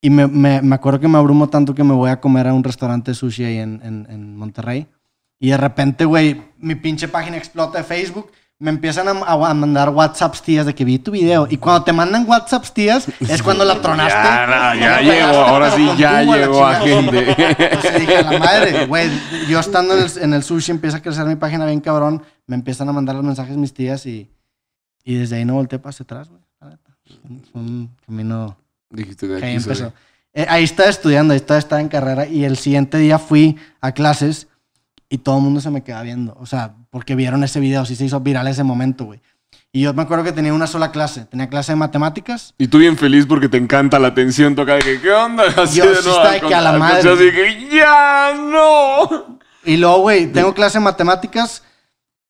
Y me, acuerdo que me abrumo tanto que me voy a comer a un restaurante sushi ahí en, en, en Monterrey. Y de repente, güey, mi pinche página explota de Facebook me empiezan a, mandar WhatsApps tías de que vi tu video. Y cuando te mandan WhatsApps tías, es cuando la tronaste. Ya, ya llegó, ahora sí ya llegó a gente. Entonces dije, la madre, güey, yo estando en el, sushi empieza a crecer mi página bien cabrón, me empiezan a mandar los mensajes mis tías y, y desde ahí no volteé para atrás, güey. Fue un camino que ahí empezó. Eh, ahí estaba estudiando, ahí estaba en carrera y el siguiente día fui a clases y todo el mundo se me queda viendo. O sea, porque vieron ese video, sí se hizo viral ese momento, güey. Y yo me acuerdo que tenía una sola clase, tenía clase de matemáticas. Y tú bien feliz porque te encanta la atención, toca de que, ¿qué onda? Así yo de sí que a la madre. Así dije, ¡ya no! Y luego, güey, tengo clase de matemáticas,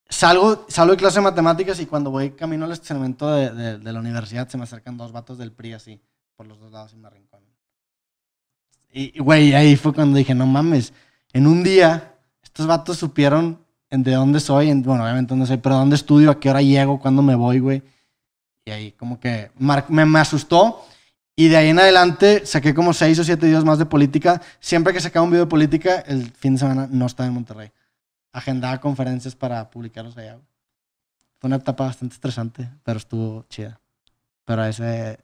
salgo, salgo de clase de matemáticas y cuando voy camino al estacionamiento de, la universidad se me acercan dos vatos del PRI así, por los dos lados y me arrinconan. Y, güey, ahí fue cuando dije, no mames, en un día estos vatos supieron en de dónde soy, en, bueno, obviamente dónde soy, pero dónde estudio, a qué hora llego, cuándo me voy, güey. Y ahí como que me, me, asustó. Y de ahí en adelante saqué como seis o siete videos más de política. Siempre que sacaba un video de política, el fin de semana no estaba en Monterrey. Agendaba conferencias para publicarlos allá. Fue una etapa bastante estresante, pero estuvo chida. Pero ese,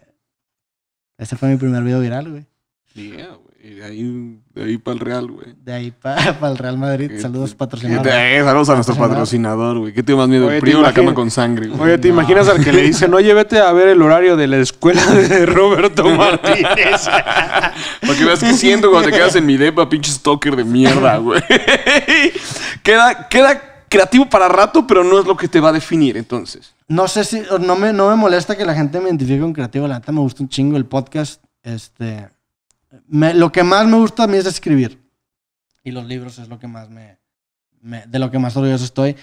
ese fue mi primer video viral, güey. Sí, güey de ahí, de ahí para el Real, güey. De ahí para el Real Madrid. Este, saludos, patrocinador. saludos a nuestro patrocinador, güey. ¿Qué te más miedo? el primo o la cama con sangre, güey. Oye, ¿te imaginas al que le dice no llévete a ver el horario de la escuela de Roberto Martínez? Porque veas que siento cuando te quedas en mi depa, pinche stalker de mierda, güey. queda, queda creativo para rato, pero no es lo que te va a definir, entonces. No sé si. No me, no me molesta que la gente me identifique con creativo. La neta me gusta un chingo el podcast. Este lo que más me gusta a mí es escribir. Y los libros es lo que más me, de lo que más orgulloso estoy.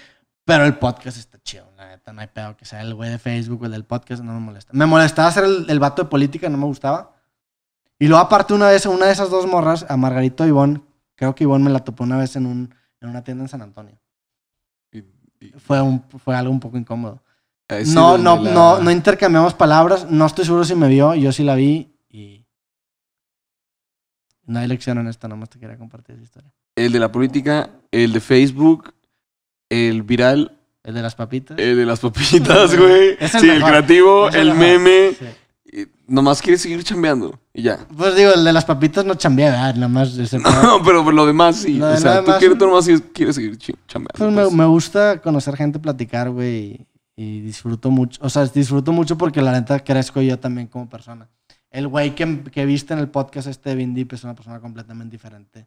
Pero el podcast está chido, la neta, no hay pedo que sea el güey de Facebook o el del podcast, no me molesta. Me molestaba ser el, el, vato de política, no me gustaba. Y luego aparte una vez, una de esas dos morras, a Margarito Ivonne creo que Ivonne me la topó una vez en, un, en una tienda en San Antonio. Fue, un, fue algo un poco incómodo. No, no, no, no intercambiamos palabras, no estoy seguro si me vio, yo sí la vi y no hay lección en esto, nomás te quería compartir esa historia. El de la política, el de Facebook, el viral. El de las papitas. El de las papitas, güey. sí, el creativo, el, meme. Nomás quieres seguir chambeando y ya. Pues digo, el de las papitas no chambea, nada, Nomás No, pero lo demás sí. o sea, tú, quieres, nomás quieres seguir chambeando. Pues, pues, Me, gusta conocer gente, platicar, güey. Y, y disfruto mucho. O sea, disfruto mucho porque la neta crezco yo también como persona. El güey que, viste en el podcast este de Vin es una persona completamente diferente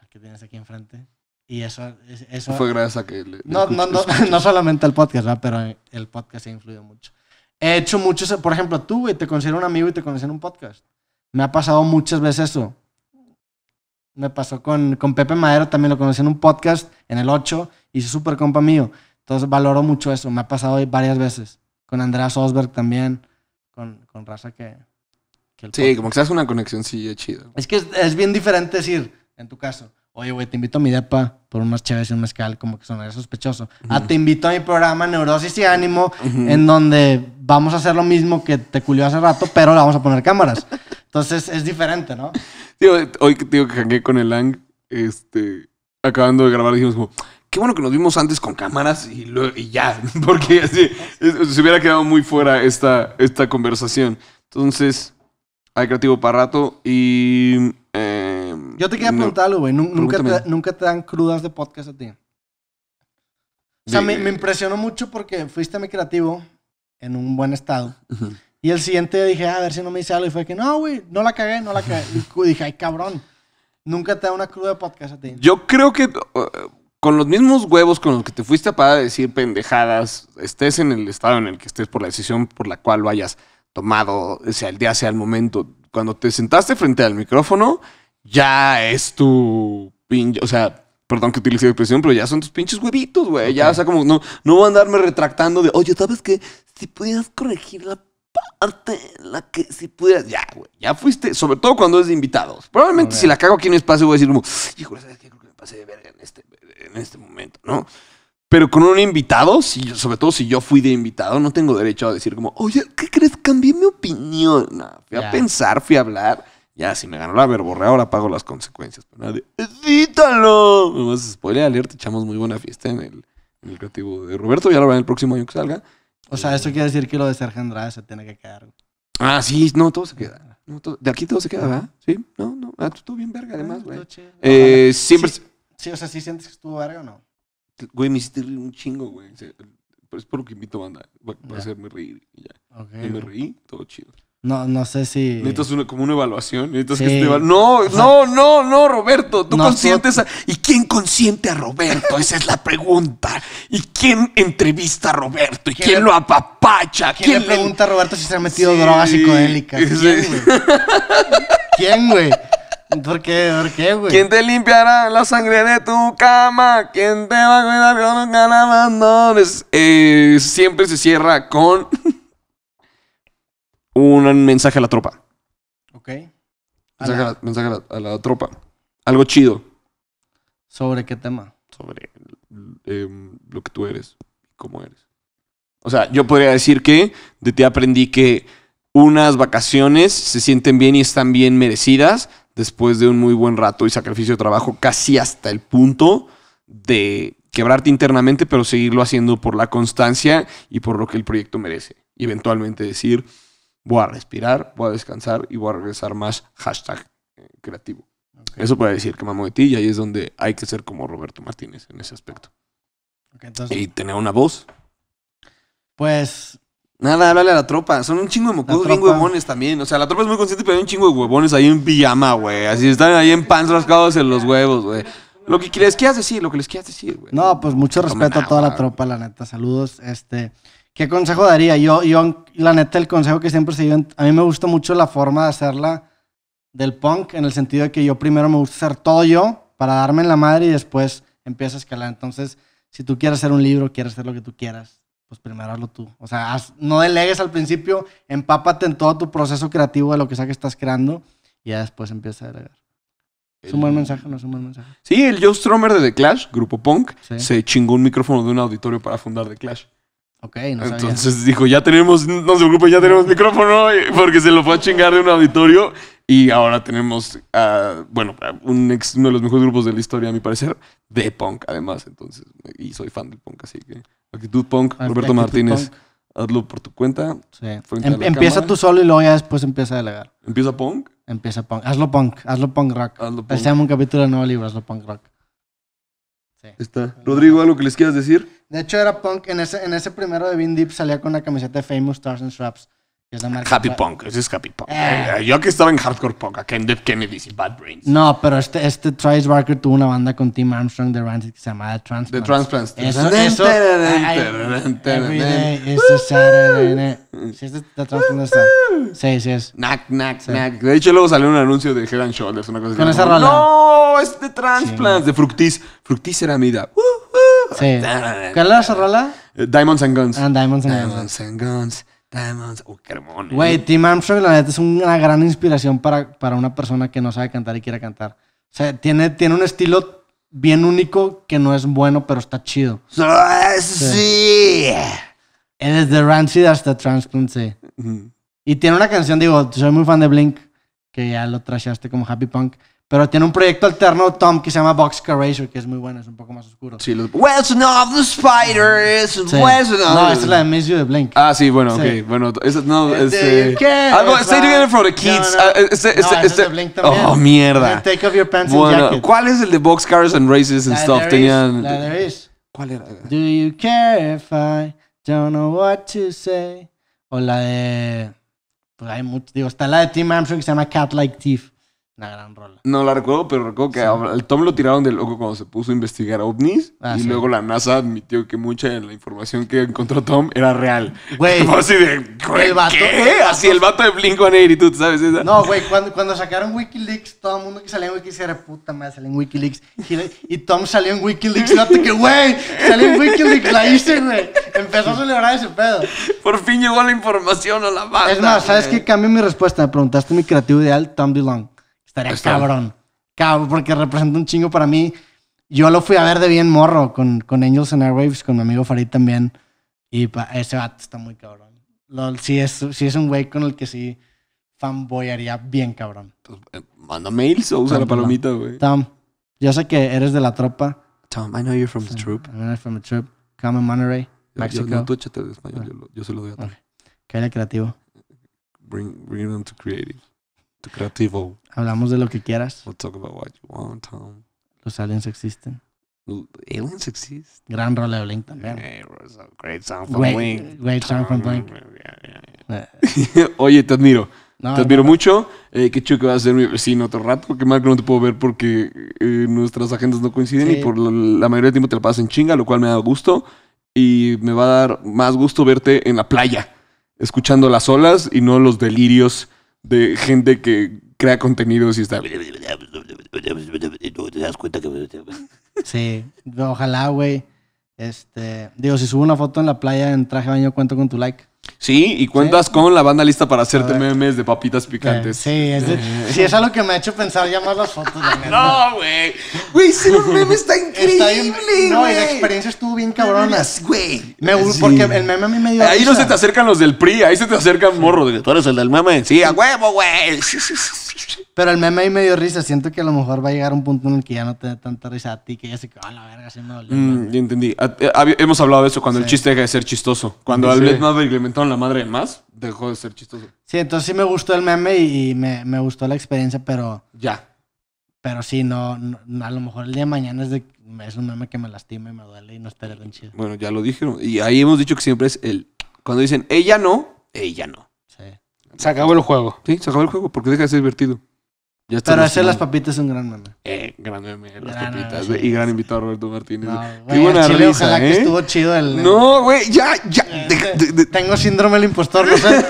al que tienes aquí enfrente. Y eso... eso Fue gracias a que... no, no, no, no, solamente el podcast, ¿verdad? pero el podcast ha influido mucho. He hecho muchos... Por ejemplo, tú, güey, te considero un amigo y te conocí en un podcast. Me ha pasado muchas veces eso. Me pasó con, con Pepe Madero, también lo conocí en un podcast, en el 8, y es súper compa mío. Entonces valoro mucho eso. Me ha pasado varias veces. Con Andreas Osberg también, con, con raza que Sí, como que se hace una conexión, sí, es chido. Es que es, bien diferente decir, en tu caso, oye, güey, te invito a mi depa por unas chéves y un mezcal, como que sonaría sospechoso. Ah, te invito a mi programa Neurosis y Ánimo, en donde vamos a hacer lo mismo que te culió hace rato, pero le vamos a poner cámaras. Entonces es diferente, ¿no? Tío, hoy digo que jangué con el Lang, este, acabando de grabar, dijimos como, qué bueno que nos vimos antes con cámaras y, ya, porque así, se hubiera quedado muy fuera esta, esta conversación. Entonces, hay creativo para rato y... Em, Yo te quería preguntar preguntarlo, güey. Nunca te, dan crudas de podcast a ti. O sea, me, impresionó mucho porque fuiste a mi creativo en un buen estado. Y el siguiente dije, ah, a ver si no me hice algo. Y fue que, no, güey, no la cagué, no la cagué. Y dije, ay, cabrón. Nunca te da una cruda de podcast a ti. Yo creo que con los mismos huevos con los que te fuiste a a decir pendejadas, estés en el estado en el que estés por la decisión por la cual vayas tomado, o sea, día, sea el momento. Cuando te sentaste frente al micrófono, ya es tu pinche, o sea, perdón que utilice la expresión, pero ya son tus pinches huevitos, güey. Ya, o sea, como no, no voy a andarme retractando de, oye, ¿sabes qué? Si pudieras corregir la parte, la que si pudieras, ya, güey, ya fuiste, sobre todo cuando es de invitados. Probablemente si la cago aquí en el espacio voy a decir como, híjole, ¿sabes qué? Creo que me pasé de verga en este, en este momento, ¿no? Pero con un invitado, sobre todo si yo fui de invitado, no tengo derecho a decir como, oye, ¿qué crees? Cambié mi opinión. No, fui a pensar, fui a hablar. Ya, si me ganó la verborrea, ahora pago las consecuencias. Pero nadie. ¡edítalo! Nomás spoiler alert, echamos muy buena fiesta en el, creativo de Roberto. Ya lo verán el próximo año que salga. O sea, ¿eso quiere decir que lo de Sergio Andrade se tiene que quedar. Ah, sí, no, todo se queda. Ah. de aquí todo se queda, ¿verdad? Sí, no, no. Ah, tú, bien verga, además, ah, güey. Eh, siempre. Sí, sí, o sea, ¿sí sientes que estuvo verga o no? Güey, me hiciste reír un chingo, güey. es por lo que invito a banda, para hacerme reír. Y ya. me reí, todo chido. No, no sé si. Necesitas una, como una evaluación. Necesitas que No, no, no, no, Roberto. Tú consientes ¿Y quién consiente a Roberto? Esa es la pregunta. ¿Y quién entrevista a Roberto? ¿Y quién, lo apapacha? ¿Quién, le pregunta a Roberto si se ha metido droga drogas psicodélicas? ¿Quién, güey? ¿Por qué? ¿Por qué, güey? ¿Quién te limpiará la sangre de tu cama? ¿Quién te va a cuidar cuando te abandones? Eh, siempre se cierra con un mensaje a la tropa. Ok. Mensaje, a la, tropa. Algo chido ¿Sobre qué tema? sobre em, lo que tú eres, y cómo eres. O sea, yo podría decir que de ti aprendí que unas vacaciones se sienten bien y están bien merecidas después de un muy buen rato y sacrificio de trabajo, casi hasta el punto de quebrarte internamente, pero seguirlo haciendo por la constancia y por lo que el proyecto merece. Y eventualmente decir, voy a respirar, voy a descansar y voy a regresar más hashtag eh, creativo. Eso puede decir que mamó de ti y ahí es donde hay que ser como Roberto Martínez en ese aspecto. y tener una voz. Pues Nada, háblale a la tropa. Son un chingo de mocudos bien huevones también. O sea, la tropa es muy consciente, pero hay un chingo de huevones ahí en pijama, güey. Así están ahí en pan rascados en los huevos, güey. Lo que les quieras decir, lo que les quieras decir, güey. No, pues mucho respeto a toda la tropa, la neta. Saludos. Este, ¿qué consejo daría? Yo, yo, la neta, el consejo que siempre se dio, a mí me gusta mucho la forma de hacerla del punk, en el sentido de que yo primero me gusta hacer todo yo para darme en la madre y después empiezo a escalar. Entonces, si tú quieres hacer un libro, quieres hacer lo que tú quieras pues primero hazlo tú. O sea, no delegues al principio, empápate en todo tu proceso creativo de lo que sea que estás creando y ya después empieza a delegar. Es un buen mensaje, no es un buen mensaje. Sí, el Joe Stromer de The Clash, grupo punk, se chingó un micrófono de un auditorio para fundar The Clash. Ok, no Entonces dijo, ya tenemos, no se preocupen, ya tenemos micrófono, porque se lo fue a chingar de un auditorio y ahora tenemos, uh, bueno, un ex, uno de los mejores grupos de la historia, a mi parecer, de punk, además. Entonces, y soy fan del punk, así que actitud punk, Roberto Martínez. Hazlo por tu cuenta. Em, empieza tú solo y luego ya después empieza a delegar. ¿Empieza punk? Empieza punk. Hazlo punk. Hazlo punk rock. Hazlo punk. un capítulo de nuevo libro, hazlo punk rock. Sí. Está. Rodrigo, ¿algo que les quieras decir? De hecho, era punk. En ese, en ese primero de Vin Deep salía con una camiseta de Famous Stars and Straps happy Punk, ese es Happy Punk. Eh. Eh, yo aquí estaba en Hardcore Punk, A en Dead y Bad Brains. No, pero este, este Travis Barker tuvo una banda con Tim Armstrong de Rancid que se llamaba Transplants. The Transplants. Eso, eso, Sí, este Transplants Sí, sí es. Knack, knack, sí. De hecho, luego salió un anuncio de Head and Shoulders, una cosa Con esa No, es de Transplants, de Fructis. Fructis era Uh, uh. Sí. ¿Cuál era esa rola? Eh, Diamonds and Guns. Ah, and Diamonds Diamonds And guns. Güey, Tim Armstrong, la neta, es una gran inspiración para, para una persona que no sabe cantar y quiere cantar. O sea, tiene, tiene un estilo bien único que no es bueno, pero está chido. Ah, sí. sí. Él de Rancid hasta Transplant, Y tiene una canción, digo, soy muy fan de Blink, que ya lo trashaste como Happy Punk. Pero tiene un proyecto alterno, Tom, que se llama Boxcar Racer, que es muy bueno, es un poco más oscuro. Sí, los... of the Spiders, sí. West of... No, esa es la de Miss You de Blink. Ah, sí, bueno, sí. ok. Bueno, esa no, es... Este, ¿Qué? Algo, Stay Together for the Kids. No, ah, este, no. Uh, es este, de Blink también. Oh, mierda. take off your pants bueno, and jacket. ¿Cuál es el de Boxcars and Races and la Stuff? Tenían... La de is. ¿Cuál era? Do you care if I don't know what to say? O la de... Pues hay mucho... Digo, está la de Tim Armstrong que se llama Cat Like Thief una gran rola. No la recuerdo, pero recuerdo que Tom lo tiraron de loco cuando se puso a investigar ovnis. Ah, y luego la NASA admitió que mucha de la información que encontró Tom era real. Güey. así de, güey, vato, ¿qué? así el vato de Blink-182, ¿tú sabes esa? No, güey, cuando, cuando, sacaron Wikileaks, todo el mundo que salía en Wikileaks era puta madre, salió en Wikileaks. Y, Tom salió en Wikileaks, no te que, güey, salió en Wikileaks, la hice, güey. Empezó a celebrar ese pedo. Por fin llegó la información a la banda. Es más, ¿sabes qué? Cambió mi respuesta. Me preguntaste mi creativo ideal, Tom DeLong. Estaría cabrón. Cabrón, porque representa un chingo para mí. Yo lo fui a ver de bien morro con, con Angels and Airwaves, con mi amigo Farid también. Y ese vato está muy cabrón. Lo, sí, es, sí es un güey con el que sí fanboyaría bien cabrón. Pues, eh, manda mails o usa la palomita, güey. Tom, yo sé que eres de la tropa. Tom, I know you're from the troop. I know you're from the troop. Come in Monterey, Mexico. Yo, no, tú échate de español, yo, yo, se lo doy a Tom. Que haya creativo. bring them to creative. To creativo. Hablamos de lo que quieras. Los aliens existen. Aliens exist. Gran rol de Blink también. Oye, te admiro. te admiro mucho. Eh, qué chulo que vas a ser mi vecino otro rato. porque mal que no te puedo ver porque eh, nuestras agendas no coinciden y por la, mayoría del tiempo te la pasas en chinga, lo cual me da gusto. Y me va a dar más gusto verte en la playa, escuchando las olas y no los delirios de gente que crea contenidos y está. te das cuenta que. Sí, ojalá, güey. Este, digo, si subo una foto en la playa en traje de baño, cuento con tu like. Sí, y cuentas con la banda lista para hacerte memes de papitas picantes. Sí, sí es, es algo que me ha hecho pensar ya más las fotos. De no, güey. Güey, si los meme está increíble, No, y la experiencia estuvo bien cabrona. Güey. Me, Porque el meme a mí me dio Ahí no se te acercan los del PRI, ahí se te acercan Morro Tú eres el del meme. Sí, a huevo, güey. Pero el meme ahí me dio risa. Siento que a lo mejor va a llegar un punto en el que ya no te da tanta risa a ti, que ya se que a ah, la verga, se me olvida. Mm, ya entendí. Ah, eh, hemos hablado de eso cuando el chiste deja de ser chistoso. Cuando Albert más le la madre más, dejó de ser chistoso. Sí, entonces sí me gustó el meme y, me, gustó la experiencia, pero. Ya. Pero sí, no, a lo mejor el día de mañana es, de, es un meme que me lastima y me duele y no estaría tan chido. Bueno, ya lo dijeron. Y ahí hemos dicho que siempre es el. Cuando dicen ella no, ella no. Sí. Se acabó el juego. Sí, se acabó el juego porque deja de ser divertido. Para Pero hacer las papitas es un gran meme. Eh, gran meme, las papitas. Y gran invitado Roberto Martínez. Qué buena chile, risa, ojalá que ¿eh? estuvo chido el... No, güey, ya, ya. Tengo síndrome del impostor, no sé.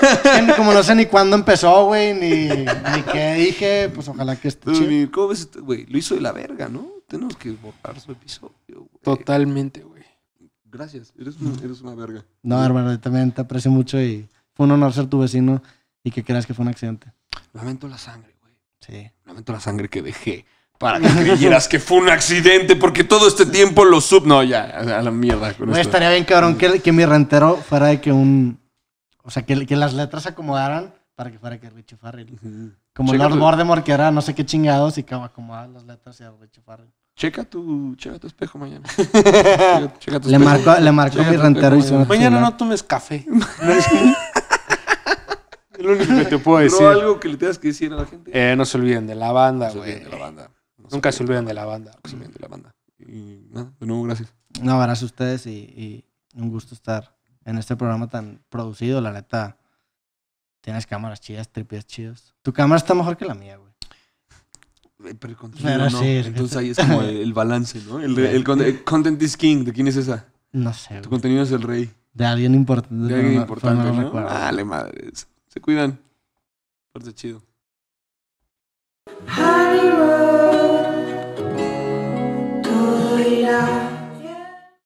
como no sé ni cuándo empezó, güey, ni, qué dije, pues ojalá que esté pues, chido. ¿Cómo ves Güey, lo hizo de la verga, ¿no? Tenemos que borrar su episodio, güey. Totalmente, güey. Gracias, eres una, eres una verga. No, hermano, también te aprecio mucho y fue un honor ser tu vecino y que creas que fue un accidente. Lamento la sangre. Sí. Lamento la sangre que dejé para que creyeras que fue un accidente, porque todo este tiempo lo sub. No, ya, a la mierda. Con no, estaría bien, cabrón, que, que, mi rentero fuera de que un. O sea, que, que las letras se acomodaran para que fuera que Richie Farrell. Como Lord tu... Voldemort, que era no sé qué chingados, y que acomodaba las letras y a Richie Farrell. Checa tu, checa tu espejo mañana. le, marcó le mi rentero y su Mañana no tomes café. Es lo único que te puedo decir. ¿No algo que le tengas que decir a la gente? Eh, no se olviden de la banda, güey. No se olviden de la banda. Nunca se olviden de la banda. No de la banda. Y nada, de nuevo, gracias. No, gracias a ustedes y, un gusto estar en este programa tan producido, la neta. Tienes cámaras chidas, tripies chidos. Tu cámara está mejor que la mía, güey. Eh, pero el contenido no. Entonces ahí es como el balance, ¿no? El, content is king. ¿De quién es esa? No sé. Tu contenido es el rey. De alguien importante. De alguien no, importante, ¿no? Dale, madre. Se cuidan. Parte chido. Honey Road, todo irá.